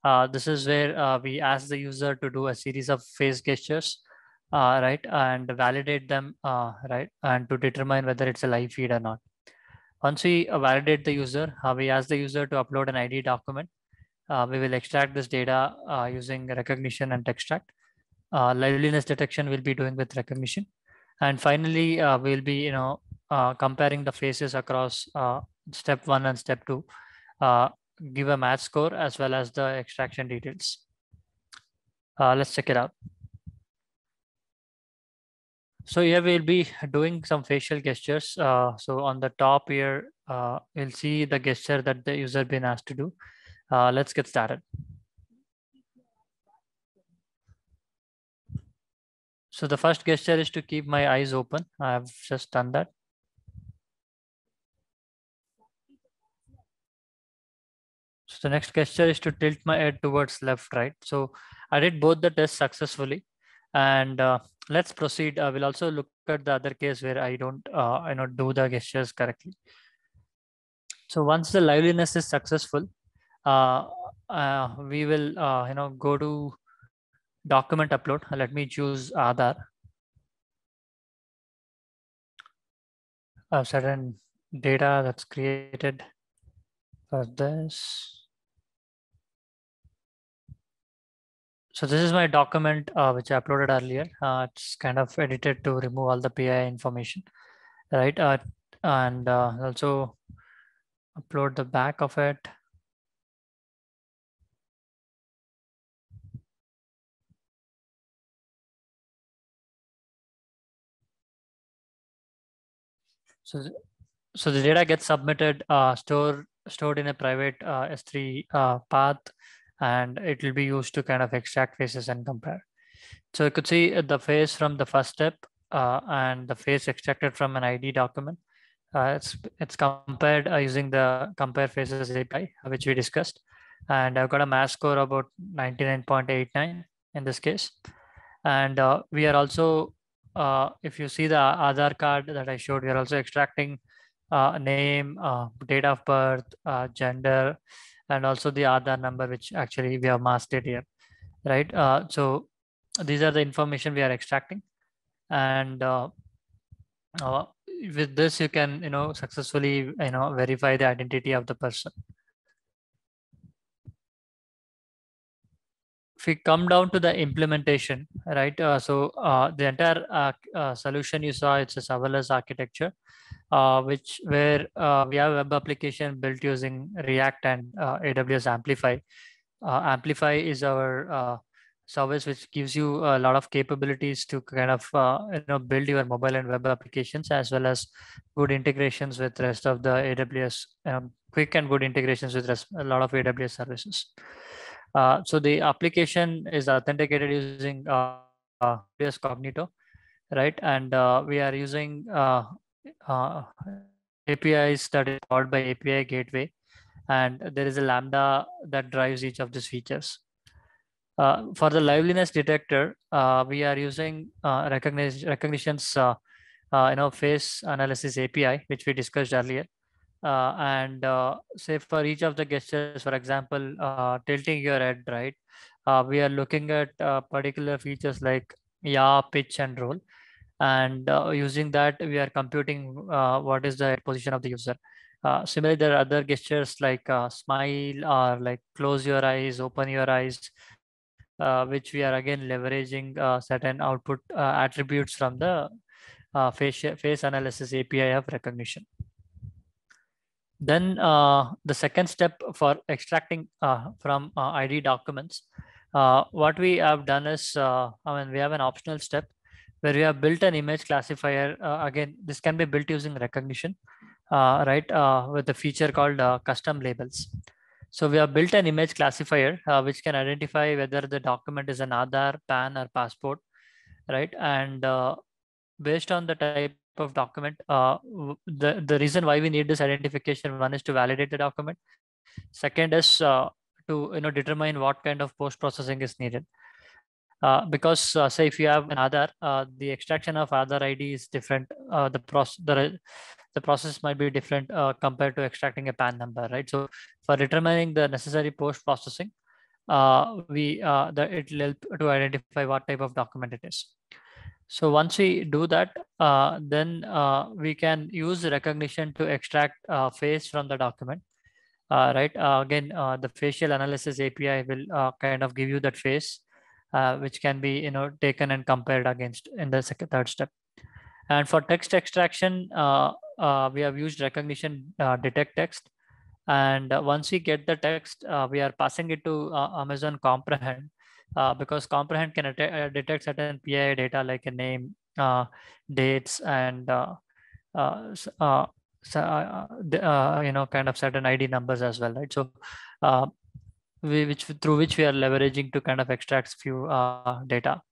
Speaker 1: Uh, this is where uh, we ask the user to do a series of face gestures, uh, right, and validate them, uh, right, and to determine whether it's a live feed or not. Once we uh, validate the user, we ask the user to upload an ID document. we will extract this data using recognition and extract. liveliness detection will be doing with recognition. And finally, we'll be, you know, uh, comparing the faces across uh, step one and step two, uh, give a math score as well as the extraction details. Uh, let's check it out. So here we'll be doing some facial gestures. Uh, so on the top here, uh, you'll see the gesture that the user been asked to do. Uh, let's get started.
Speaker 2: So the first gesture is to keep my eyes open. I've just done that.
Speaker 1: So next gesture is to tilt my head towards left, right. So I did both the tests successfully. And uh, let's proceed. I uh, will also look at the other case where I don't, uh, I not do the gestures correctly. So once the liveliness is successful, uh, uh, we will, uh, you know, go to document
Speaker 2: upload. Let me choose Aadhaar. A certain data that's created for this. So this is my document
Speaker 1: uh, which I uploaded earlier. Uh, it's kind of edited to remove all the PI information,
Speaker 2: right? Uh, and uh, also upload the back of it. So, so the data gets submitted, uh, stored stored in a private uh,
Speaker 1: S3 uh, path and it will be used to kind of extract faces and compare. So you could see uh, the face from the first step uh, and the face extracted from an ID document. Uh, it's it's compared uh, using the compare faces API, uh, which we discussed. And I've got a mass score about 99.89 in this case. And uh, we are also, if you see the Aadhaar card that I showed, we are also extracting name, date of birth, gender, and also the Aadhaar number, which actually we have mastered here, right? Uh, so these are the information we are extracting. And uh, uh, with this, you can, you know, successfully, you know, verify the identity of the person. If we come down to the implementation, right? Uh, so uh, the entire uh, solution you saw, it's a serverless architecture uh, which where uh, we have a web application built using React and uh, AWS Amplify. Uh, Amplify is our uh, service which gives you a lot of capabilities to kind of uh, you know build your mobile and web applications as well as good integrations with rest of the AWS um, quick and good integrations with rest, a lot of AWS services. so the application is authenticated using AWS Cognito, right? And we are using uh, APIs that is called by API gateway. And there is a Lambda that drives each of these features. Uh, for the liveliness detector, uh, we are using uh, recognition, recognitions, uh, uh, you know, face analysis API, which we discussed earlier. Uh, and say for each of the gestures, for example, tilting your head, right? we are looking at particular features like yeah, pitch and roll and uh, using that we are computing uh, what is the position of the user uh, similarly there are other gestures like uh, smile or like close your eyes open your eyes uh, which we are again leveraging uh, certain output attributes from the face, face analysis API of recognition. Then the second step for extracting from ID documents, what we have done is, I mean, we have an optional step where we have built an image classifier. Uh, again, this can be built using recognition, uh, right? Uh, with a feature called uh, custom labels. So we have built an image classifier uh, which can identify whether the document is an Aadhaar, PAN, or passport, right? And uh, based on the type of document, the, the reason why we need this identification, one is to validate the document. Second is to you know determine what kind of post-processing is needed. Uh, because uh, say if you have an uh, the extraction of other ID is different. Uh, the process the, the process might be different uh, compared to extracting a PAN number, right? So for determining the necessary post processing, we the, it'll help to identify what type of document it is. So once we do that, then we can use recognition to extract face from the document. right. again, the facial analysis API will kind of give you that face uh, which can be you know taken and compared against in the second, third step. And for text extraction, uh, uh, we have used recognition uh, detect text. And uh, once we get the text, uh, we are passing it to Amazon Comprehend because Comprehend can detect certain PII data like a name, dates, and so, uh, uh, you know kind of certain id numbers as well right so uh, we, which through which we are leveraging to kind of extract few uh, data.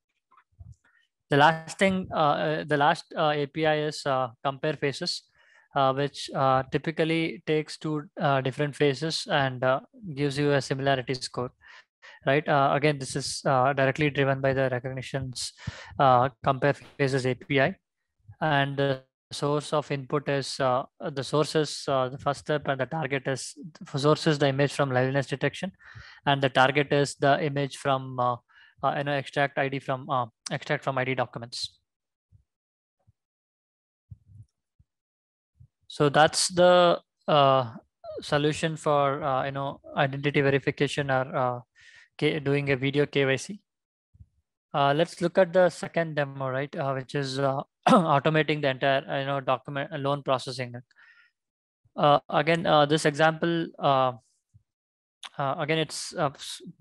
Speaker 1: The last thing, uh, uh the last uh, API is uh, compare phases, uh, which typically takes two different phases and gives you a similarity score. Right. again, this is directly driven by the recognitions compare phases API. And the source of input is uh, the sources uh, the first step and the target is for sources the image from liveness detection and the target is the image from uh, uh you know extract id from uh, extract from id documents so that's the uh, solution for you know identity verification or doing a video kyc let's look at the second demo right which is automating the entire uh, you know document uh, loan processing. Uh, again, uh, this example uh, again it's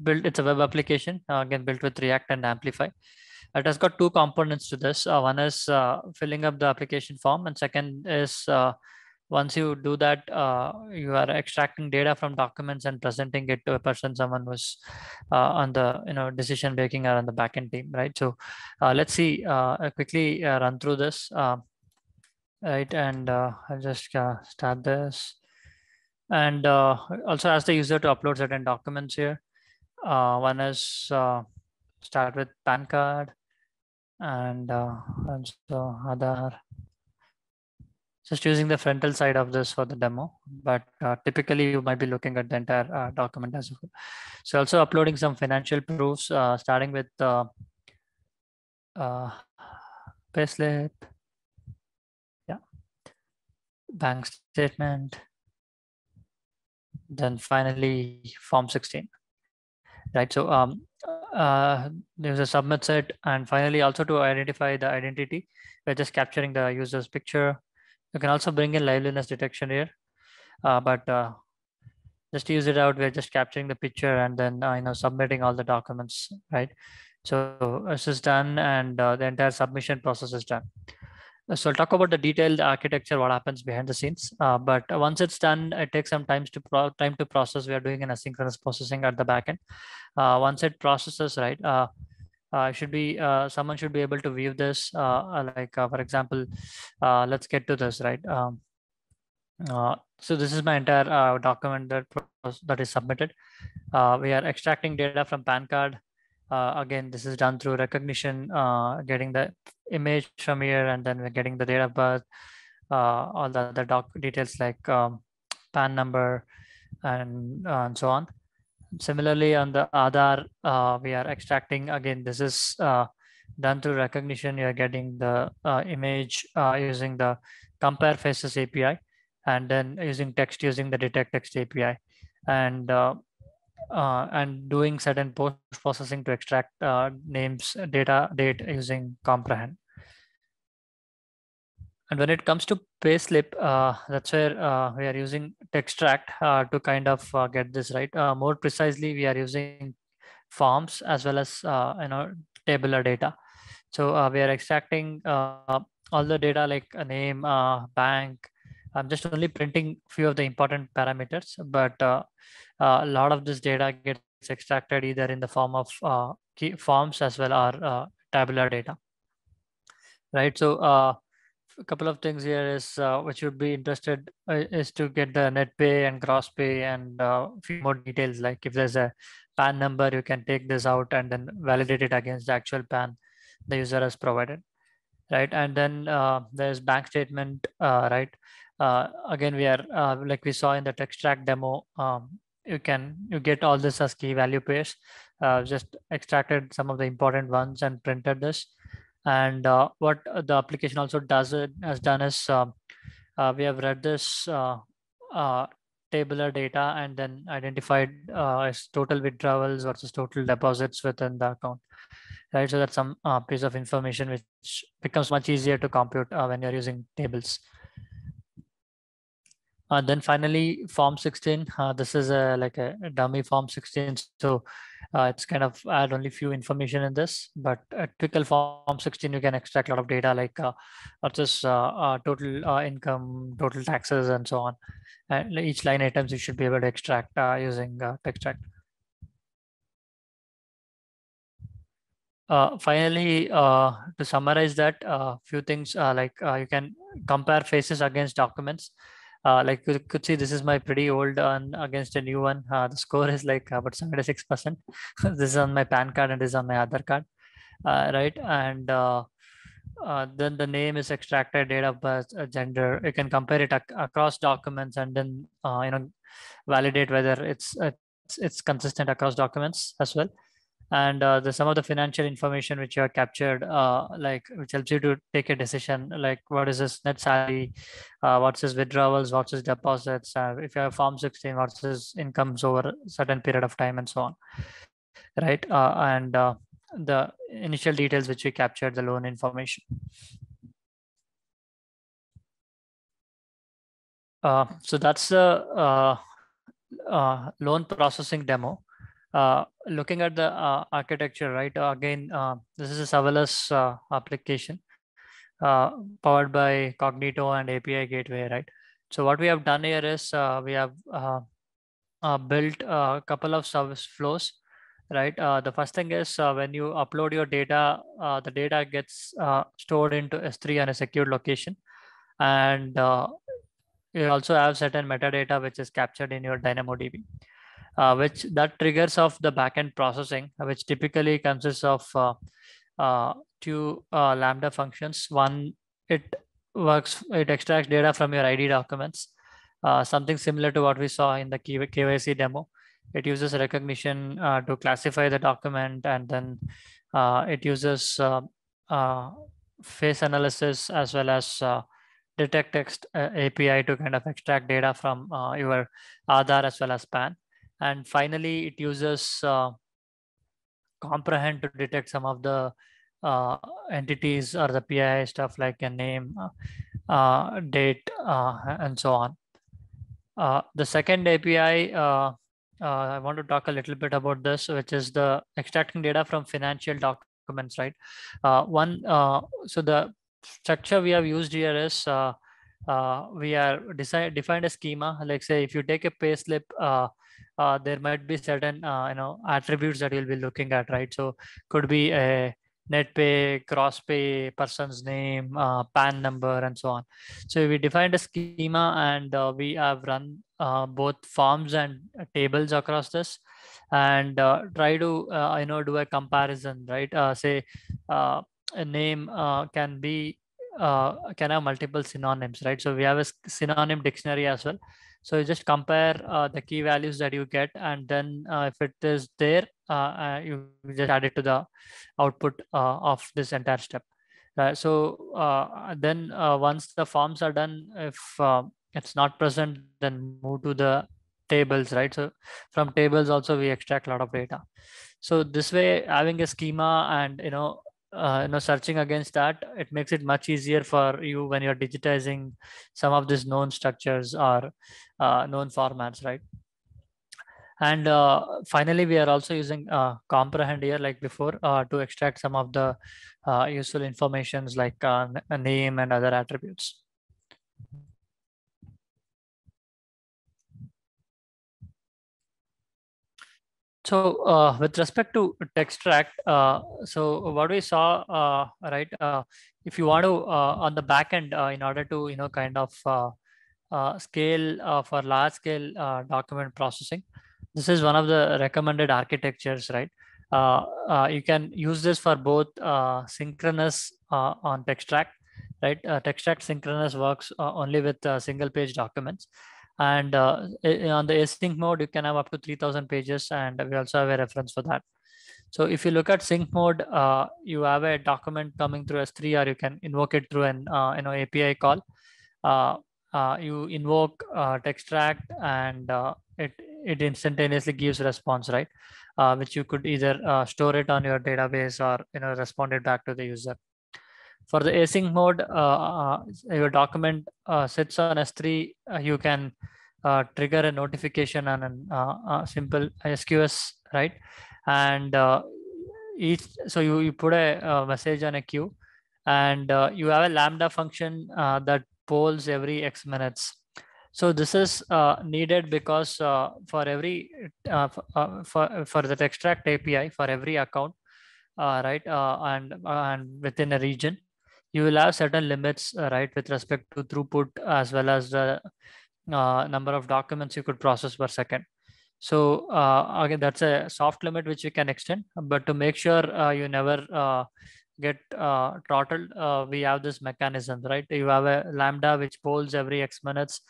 Speaker 1: built. It's a web application again built with React and Amplify. It has got two components to this. one is filling up the application form, and second is once you do that, uh, you are extracting data from documents and presenting it to a person, someone who's uh, on the you know decision making or on the backend team, right? So uh, let's see, uh, uh, quickly uh, run through this, right? And I'll just start this, and also ask the user to upload certain documents here. one is start with PAN card, and also Aadhaar just using the frontal side of this for the demo, but uh, typically you might be looking at the entire uh, document as well. So also uploading some financial proofs, uh, starting with uh,
Speaker 2: uh, payslip, yeah, bank statement, then finally
Speaker 1: form 16, right? So um, uh, there's a submit set, and finally also to identify the identity, we're just capturing the user's picture, you can also bring in liveliness detection here, uh, but uh, just use it out. We're just capturing the picture and then uh, you know submitting all the documents, right? So this is done, and uh, the entire submission process is done. So I'll talk about the detailed architecture, what happens behind the scenes. Uh, but once it's done, it takes some time to time to process. We are doing an asynchronous processing at the backend. Uh, once it processes, right? uh, should be uh, someone should be able to view this uh, uh like uh, for example uh, let's get to this right um, so this is my entire document that was, that is submitted we are extracting data from pan card again this is done through recognition getting the image from here and then we're getting the date of birth all the other doc details like um, pan number and, and so on Similarly, on the Aadhaar, uh, we are extracting, again, this is uh, done through recognition. You're getting the uh, image uh, using the compare faces API and then using text using the detect text API and uh, and doing certain post processing to extract names, data, date using comprehend. And when it comes to payslip, uh, that's where uh, we are using Textract uh, to kind of uh, get this right. Uh, more precisely, we are using forms as well as uh, you know tabular data. So uh, we are extracting all the data like a name, bank. I'm just only printing few of the important parameters, but a lot of this data gets extracted either in the form of forms as well or tabular data. Right. So a couple of things here is uh, would be interested uh, is to get the net pay and gross pay and a uh, few more details. Like if there's a PAN number, you can take this out and then validate it against the actual PAN the user has provided, right? And then uh, there's bank statement, uh, right? Uh, again, we are uh, like we saw in the text track demo. Um, you can you get all this as key value pairs. just extracted some of the important ones and printed this. And uh, what the application also does it, uh, has done is uh, uh, we have read this uh, uh, tabular data and then identified as total withdrawals versus total deposits within the account. Right, so that's some piece of information which becomes much easier to compute when you're using tables. Uh, then finally, form 16. Uh, this is a, like a dummy form 16. So uh, it's kind of add only few information in this, but a typical form 16, you can extract a lot of data like uh, just uh, uh, total income, total taxes, and so on. And each line items you should be able to extract using uh, extract. Uh, finally, uh, to summarize that, a uh, few things like you can compare faces against documents uh, like you could see this is my pretty old one uh, against a new one uh, the score is like about 76 percent this is on my pan card and this is on my other card uh, right and uh, uh, then the name is extracted date of birth gender you can compare it ac- across documents and then you know validate whether it's, it's it's consistent across documents as well and uh, the some of the financial information which you have captured uh, like which helps you to take a decision like what is his net salary uh, what's his withdrawals what's his deposits uh, if you have form 16 what's his incomes over a certain period of time and so on right uh, and uh, the initial details
Speaker 2: which we captured the loan information so that's the loan processing
Speaker 1: demo uh, looking at the uh, architecture, right? Uh, again, uh, this is a serverless uh, application uh, powered by Cognito and API Gateway, right? So what we have done here is we have built a couple of service flows, right? the first thing is when you upload your data, the data gets stored into S3 and a secured location. And you also have certain metadata which is captured in your DynamoDB uh, which that triggers of the backend processing, which typically consists of uh, uh, two uh, Lambda functions. One, it works, it extracts data from your ID documents, uh, something similar to what we saw in the KYC demo. It uses recognition uh, to classify the document, and then it uses face analysis as well as detect text API to kind of extract data from your Aadhaar as well as PAN. And finally, it uses uh, comprehend to detect some of the uh, entities or the PI stuff like a name, uh, uh date, uh, and so on. Uh, the second API, I want to talk a little bit about this, which is the extracting data from financial documents, right? one, so the structure we have used here is uh, we are decide, defined a schema. Like say, if you take a payslip, uh, uh, there might be certain uh, you know attributes that you'll be looking at, right? So could be a net pay, cross pay, person's name, uh, PAN number, and so on. So we defined a schema, and uh, we have run both forms and tables across this, and try to you know do a comparison, right? say a name can be uh, can have multiple synonyms, right? So we have a synonym dictionary as well. So you just compare uh, the key values that you get, and then uh, if it is there, uh, uh, you just add it to the output of this entire step. so then once the forms are done, if it's not present, then move to the tables, right? So from tables also we extract a lot of data. So this way, having a schema and you know uh, you know searching against that it makes it much easier for you when you're digitizing some of these known structures or uh, known formats right and uh, finally we are also using uh, comprehend here like before uh, to extract some of the
Speaker 2: useful informations like a name and other attributes So uh, with respect to Textract, uh, so what we saw,
Speaker 1: uh, right, uh, if you want to uh, on the back end, uh, in order to, you know, kind of scale for large scale document processing, this is one of the recommended architectures, right? you can use this for both synchronous on track, right? track synchronous works only with single page documents. And uh, on the async mode, you can have up to 3000 pages and we also have a reference for that. So if you look at sync mode, uh, you have a document coming through S3 or you can invoke it through an uh, you know, API call. Uh, uh, you invoke uh, Textract and it, it instantaneously gives response, right? which you could either store it on your database or you know respond it back to the user. For the async mode, uh, uh, your document uh, sits on S3, you can trigger a notification on a simple SQS, right? And each, so you, you put a, a message on a queue and uh, you have a lambda function uh, that polls every x minutes so this is uh, needed because for every for for the extract api for every account right and and within a region you will have certain limits, uh, right, with respect to throughput as well as the uh, number of documents you could process per second. So uh, again, that's a soft limit which we can extend, but to make sure uh, you never uh, get uh, throttled, we have this mechanism, right? You have a lambda which polls every X minutes,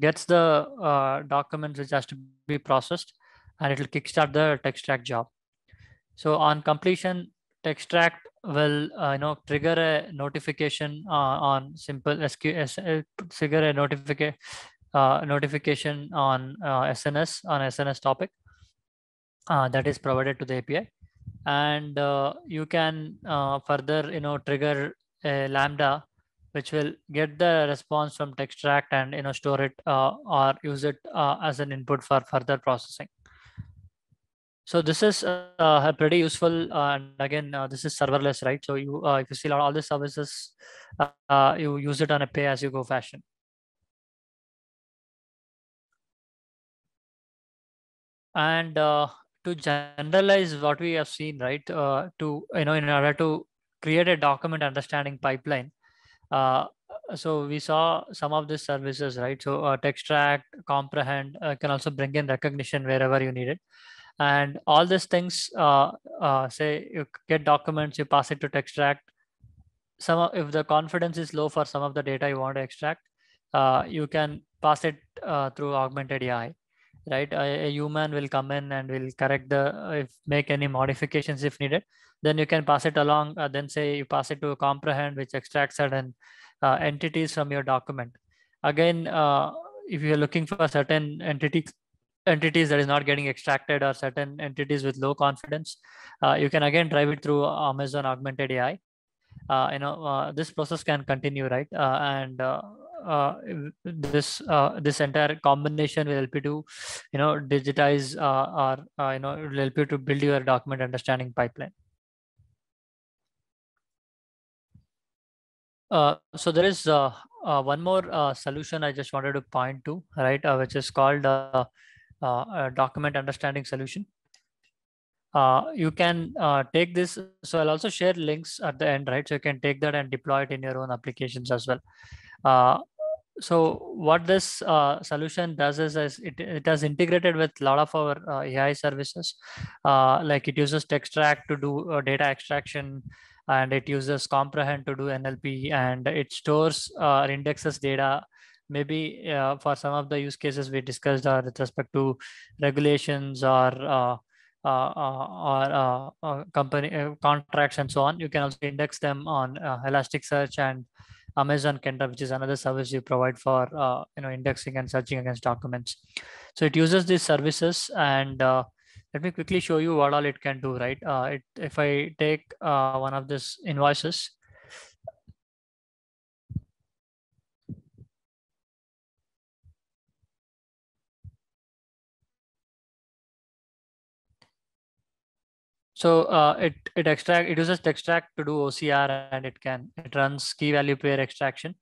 Speaker 1: gets the documents which has to be processed, and it'll kickstart the text track job. So on completion, Textract will uh, you know trigger a notification uh, on simple SQS uh, trigger a notification uh, notification on SNS uh, on SNS topic uh, that is provided to the API, and you can further you know trigger a Lambda which will get the response from Textract and you know store it or use it as an input for further processing. So this is uh, pretty useful. Uh, and again, uh, this is serverless, right? So you,
Speaker 2: uh, if you see lot, all the services, uh, uh, you use it on a pay as you go fashion. And to generalize what we have seen, right? to, you know, in order to
Speaker 1: create a document understanding pipeline, so we saw some of these services, right? So text track, comprehend, can also bring in recognition wherever you need it and all these things uh, uh, say you get documents you pass it to extract some if the confidence is low for some of the data you want to extract uh, you can pass it uh, through augmented ai right a, a, human will come in and will correct the if make any modifications if needed then you can pass it along uh, then say you pass it to comprehend which extracts certain uh, entities from your document again if you're looking for certain entities entities that is not getting extracted or certain entities with low confidence, uh, you can again drive it through Amazon Augmented AI. Uh, you know, uh, this process can continue, right? Uh, and uh, this this entire combination will help you to, you know, digitize or you know, it will help you to build your document understanding pipeline. Uh, so there is uh, uh, one more solution I just wanted to point to, right, which is called uh, a document understanding solution. Uh, you can uh, take this. So I'll also share links at the end, right? So you can take that and deploy it in your own applications as well so what this uh, solution does is, is it, it has integrated with a lot of our uh, AI services. Uh, like it uses Textract to do data extraction and it uses Comprehend to do NLP and it stores or indexes data maybe uh, for some of the use cases we discussed are uh, with respect to regulations or uh, uh, uh or, company contracts and so on. You can also index them on Elasticsearch and Amazon Kendra, which is another service you provide for you know indexing and searching against documents. So it uses these services, and let me quickly show you what all it can do. Right? It, if I take one of these
Speaker 2: invoices, So uh, it it extract it uses extract to do
Speaker 1: OCR and it can it runs key value pair extraction,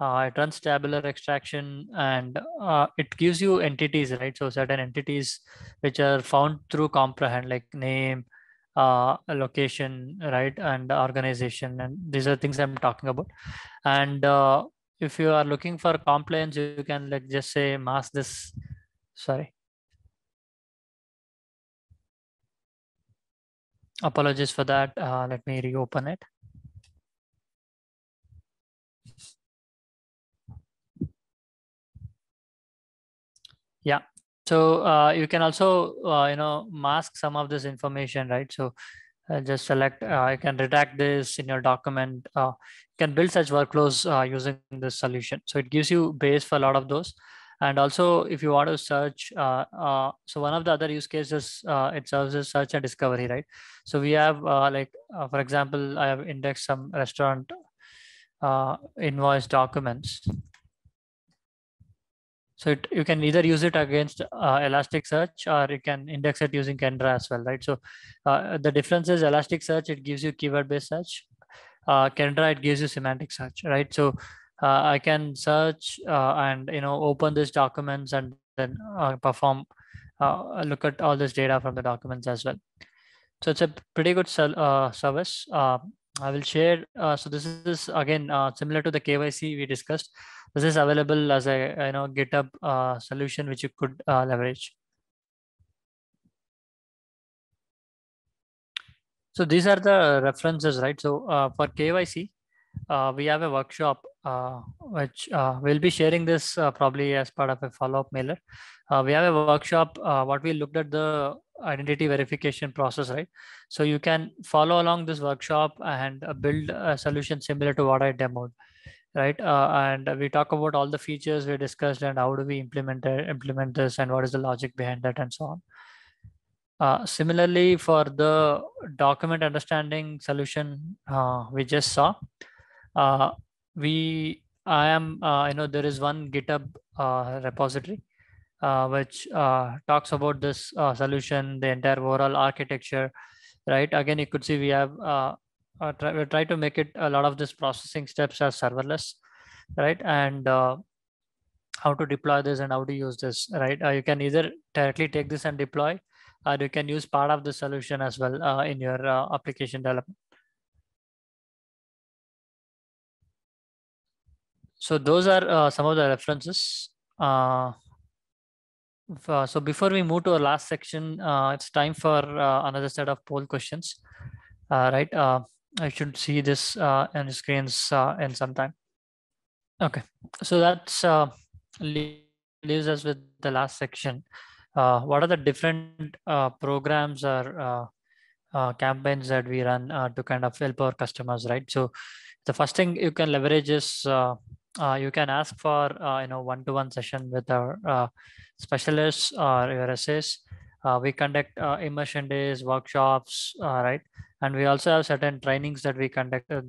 Speaker 1: uh, it runs tabular extraction and uh, it gives you entities right. So certain entities which are found through comprehend like name, uh, location right and organization and these are things I'm talking about. And uh, if you are looking for compliance, you can like just say mask this. Sorry,
Speaker 2: Apologies for that. Uh, let me reopen it. Yeah, so uh, you can also, uh, you know,
Speaker 1: mask some of this information, right? So uh, just select, I uh, can redact this in your document. Uh, you can build such workflows using this solution. So it gives you base for a lot of those. And also, if you want to search, uh, uh, so one of the other use cases, uh, it serves as search and discovery, right? So we have uh, like, uh, for example, I have indexed some restaurant uh, invoice documents. So it, you can either use it against uh, Elasticsearch or you can index it using Kendra as well, right? So the difference is Elasticsearch, it gives you keyword-based search. Kendra, it gives you semantic search, right? So uh, i can search uh, and you know open these documents and then uh, perform uh, look at all this data from the documents as well so it's a pretty good uh, service uh, i will share so this is again similar to the kyc we discussed this is available as a
Speaker 2: you know github solution which you could leverage So these are the references, right? So uh,
Speaker 1: for KYC, uh, we have a workshop uh, which uh, we'll be sharing this uh, probably as part of a follow-up mailer. Uh, we have a workshop. Uh, what we looked at the identity verification process, right? So you can follow along this workshop and uh, build a solution similar to what I demoed, right? and we talk about all the features we discussed and how do we implement implement this and what is the logic behind that and so on. Uh, similarly, for the document understanding solution uh, we just saw, uh, we i am uh, you know there is one github uh, repository uh, which uh, talks about this uh, solution, the entire overall architecture, right? Again, you could see we have uh, uh, try, we try to make it a lot of this processing steps are serverless, right? And uh, how to deploy this and how to use this, right? you can either directly take this and deploy, or
Speaker 2: you can use part of the solution as well in your application development. So those are uh, some of the references. Uh, uh, so before we move to our last section, uh,
Speaker 1: it's time for uh, another set of poll questions. Uh, right, I should see this uh, on the screens in some time. Okay, so that's leaves us with the last section. what are the different programs or campaigns that we run to kind of help our customers, right? So the first thing you can leverage is uh, uh, you can ask for uh, you know one-to-one session with our uh, specialists or your SS. Uh, we conduct uh, immersion days, workshops, uh, right? And we also have certain trainings that we conduct the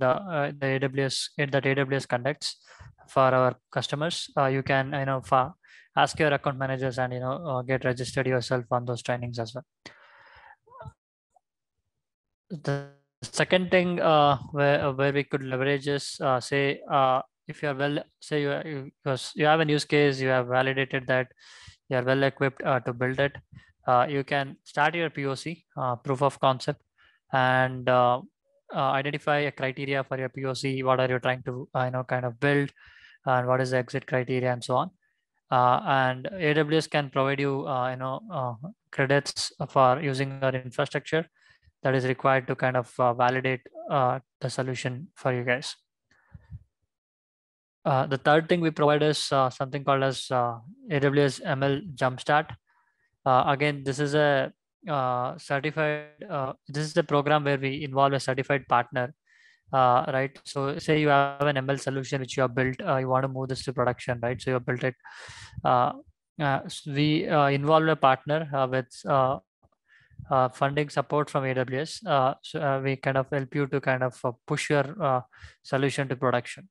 Speaker 1: the AWS that AWS conducts for our customers. you can you know ask your account managers and you know get registered yourself on those trainings as well. The second thing where where we could leverage is say if you are well say you, you you have a use case you have validated that you are well equipped uh, to build it uh, you can start your poc uh, proof of concept and uh, uh, identify a criteria for your poc what are you trying to uh, you know kind of build and what is the exit criteria and so on and aws can provide you you know credits for using our infrastructure that is required to kind of validate the solution for you guys uh, the third thing we provide is uh, something called as uh, AWS ML Jumpstart. Uh, again, this is a uh, certified. Uh, this is a program where we involve a certified partner, right? So, say you have an ML solution which you have built, you want to move this to production, right? So you have built it. So we involve a partner with uh, funding support from AWS. Uh, so uh, we kind of help you to kind of push your solution to production.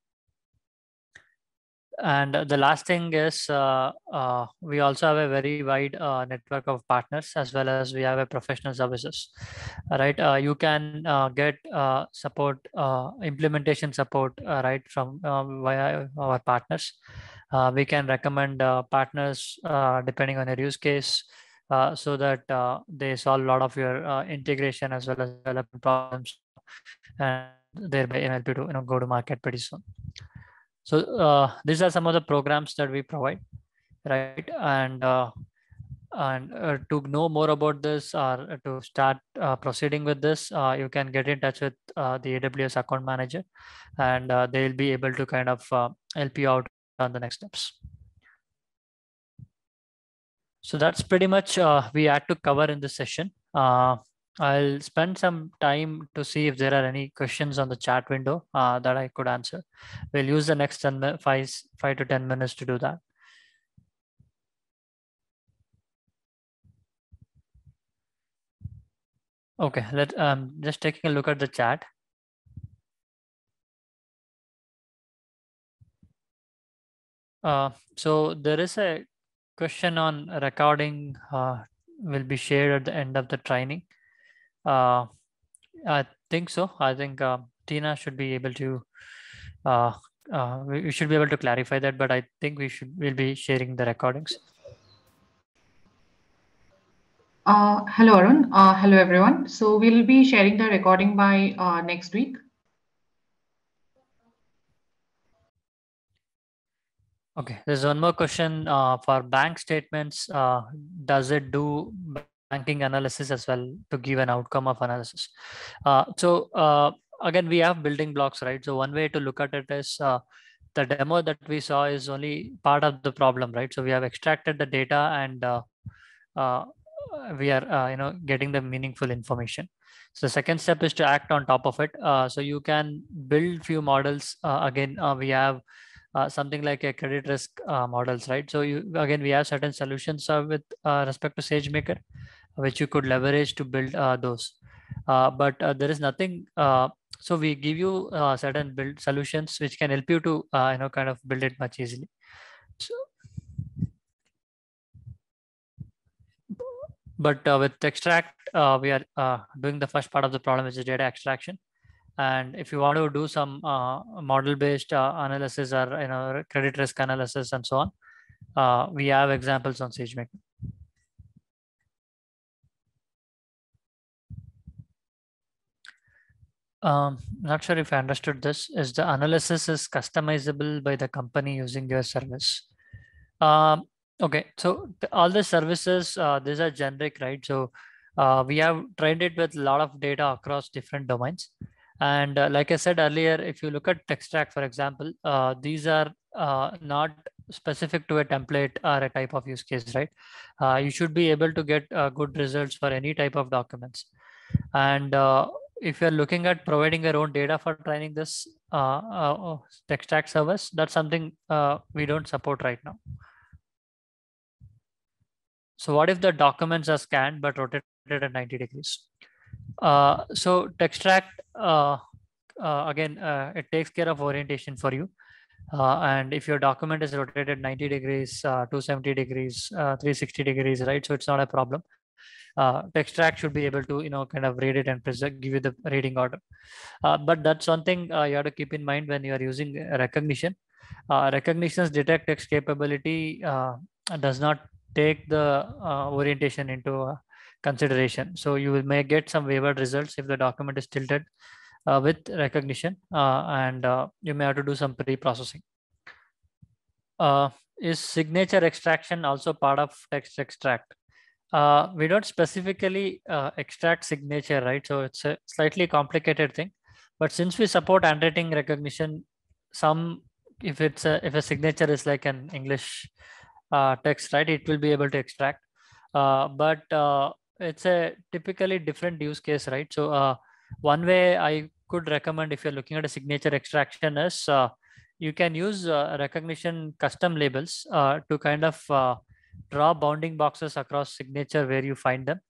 Speaker 1: And the last thing is uh, uh, we also have a very wide uh, network of partners as well as we have a professional services, right? Uh, you can uh, get uh, support, implementation support, right, from via our partners. we can recommend partners depending on your use case. so that they solve a lot of your integration as well as development problems and thereby MLP to you know go to market pretty soon. So uh, these are some of the programs that we provide, right? And uh, and uh, to know more about this or to start uh, proceeding with this, uh, you can get in touch with uh, the AWS account manager, and they'll be able to kind of help you out on the next steps. So that's pretty much we had to cover in this session. I'll spend some time to see if there are any questions on the chat window uh, that I could answer. We'll use the next 10, five, five to 10 minutes to do that.
Speaker 2: Okay, let um just taking a look at the chat. Uh, so there is a question on recording uh, will be shared at the end
Speaker 1: of the training. Uh, I think so. I think uh, Tina should be able to. Uh, uh, we should be able to clarify that, but I think we should will be sharing the recordings.
Speaker 2: Uh, hello,
Speaker 1: Arun. Uh, hello, everyone. So we'll be sharing the recording by uh, next week. Okay, there's one more question uh, for bank statements. Uh, does it do ranking analysis as well to give an outcome of analysis. Uh, so uh, again, we have building blocks, right? So one way to look at it is uh, the demo that we saw is only part of the problem, right? So we have extracted the data and uh, uh, we are, uh, you know, getting the meaningful information. So the second step is to act on top of it. so you can build few models. again, we have uh, something like a credit risk uh, models, right? So you, again, we have certain solutions uh, with respect to SageMaker which you could leverage to build uh, those. Uh, but uh, there is nothing. so we give you certain build solutions which can help you to you know kind of build it much easily. So, but uh, with extract uh, we are uh, doing the first part of the problem which is data extraction and if you want to do some model based analysis or you know credit risk analysis and so
Speaker 2: on we have examples on sagemaker um, not sure if I
Speaker 1: understood this, is the analysis is customizable by the company using your service. Um, okay, so the, all the services, uh, these are generic, right? So uh, we have trained it with a lot of data across different domains. And uh, like I said earlier, if you look at Textract, for example, uh, these are uh not specific to a template or a type of use case, right? Uh, you should be able to get uh, good results for any type of documents. And uh, if you're looking at providing your own data for training this uh, uh, uh, tech stack service, that's something uh, we don't support right now. So what if the documents are scanned but rotated at 90 degrees? Uh, so Textract, uh, uh, again, uh, it takes care of orientation for you. Uh, and if your document is rotated 90 degrees, 270 degrees, 360 degrees, right? So it's not a problem uh, extract should be able to you know kind of read it and give you the reading order uh, but that's something uh, you have to keep in mind when you are using uh, recognition uh, recognitions detect text capability uh, does not take the orientation into consideration so you may get some wavered results if the document is tilted with recognition and you may have to do some pre-processing is signature extraction also part of text extract uh, we don't specifically uh, extract signature, right? So it's a slightly complicated thing. But since we support handwriting recognition, some if it's a, if a signature is like an English uh, text, right, it will be able to extract. Uh, but uh, it's a typically different use case, right? So uh, one way I could recommend if you're looking at a signature extraction is you can use recognition custom labels to kind of draw bounding boxes across signature where you find them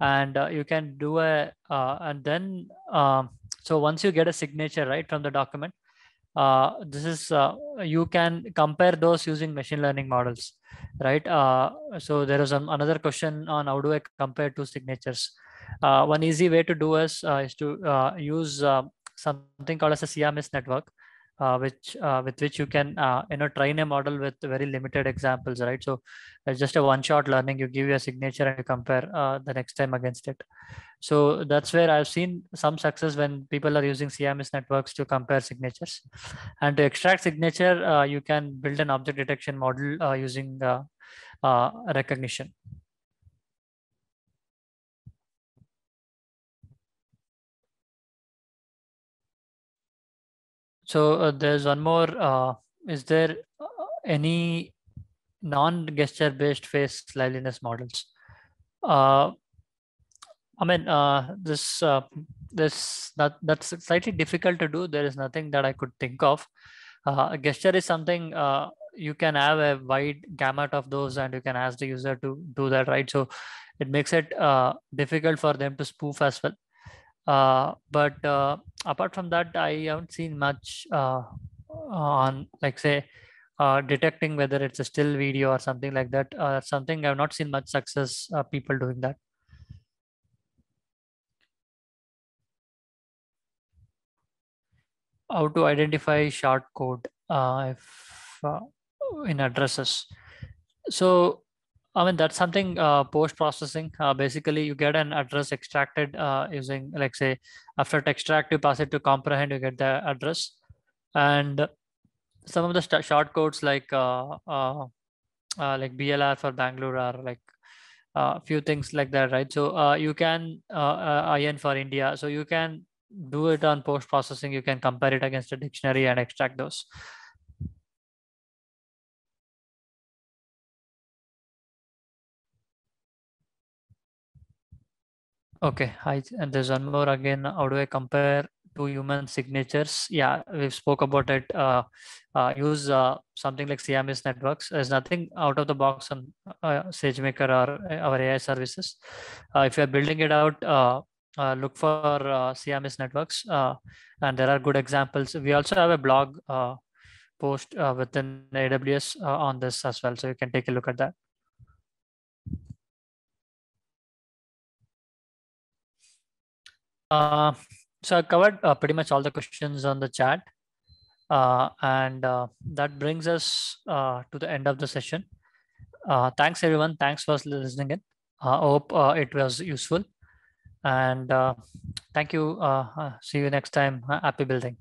Speaker 1: and uh, you can do a uh, and then um, so once you get a signature right from the document uh, this is uh, you can compare those using machine learning models right uh, so there is an, another question on how do i compare two signatures uh, one easy way to do is is to use something called as a cms network uh, which uh, with which you can uh, you know train a model with very limited examples right so it's uh, just a one shot learning you give your signature and you compare uh, the next time against it so that's where i've seen some success when people are using cms networks to compare signatures and to extract signature uh, you can build an object detection model
Speaker 2: using recognition So uh, there's one more. Uh, is there uh, any
Speaker 1: non-gesture based face liveliness models? Uh, I mean, uh, this uh, this that that's slightly difficult to do. There is nothing that I could think of. Uh, gesture is something uh, you can have a wide gamut of those, and you can ask the user to do that, right? So it makes it uh, difficult for them to spoof as well. Uh, but uh, apart from that i haven't seen much uh, on like say uh, detecting whether it's a still video or something like that uh, something i've not seen much success people doing that
Speaker 2: how to identify short code if in addresses
Speaker 1: so I mean, that's something uh, post-processing. Uh, basically, you get an address extracted uh, using, like say, after extract, you pass it to comprehend, you get the address. And some of the short codes like uh, uh, uh, like BLR for Bangalore are like a few things like that, right? So you can IN for India. So you can do it on post-processing. You can compare
Speaker 2: it against a dictionary and extract those. Okay, hi, and there's one more again. How do I compare two human signatures?
Speaker 1: Yeah, we've spoke about it. Uh, uh, use uh, something like CMS networks. There's nothing out of the box on uh, SageMaker or uh, our AI services. Uh, if you're building it out, look for CMS networks, and there are good examples. We also have a blog post within AWS on this as well,
Speaker 2: so you can take a look at that. Uh, so I covered uh, pretty much all the questions on the
Speaker 1: chat. Uh, and uh, that brings us uh, to the end of the session. Uh, thanks, everyone. Thanks for listening in. I hope uh, it was useful. And uh, thank you. see you next time. Happy building.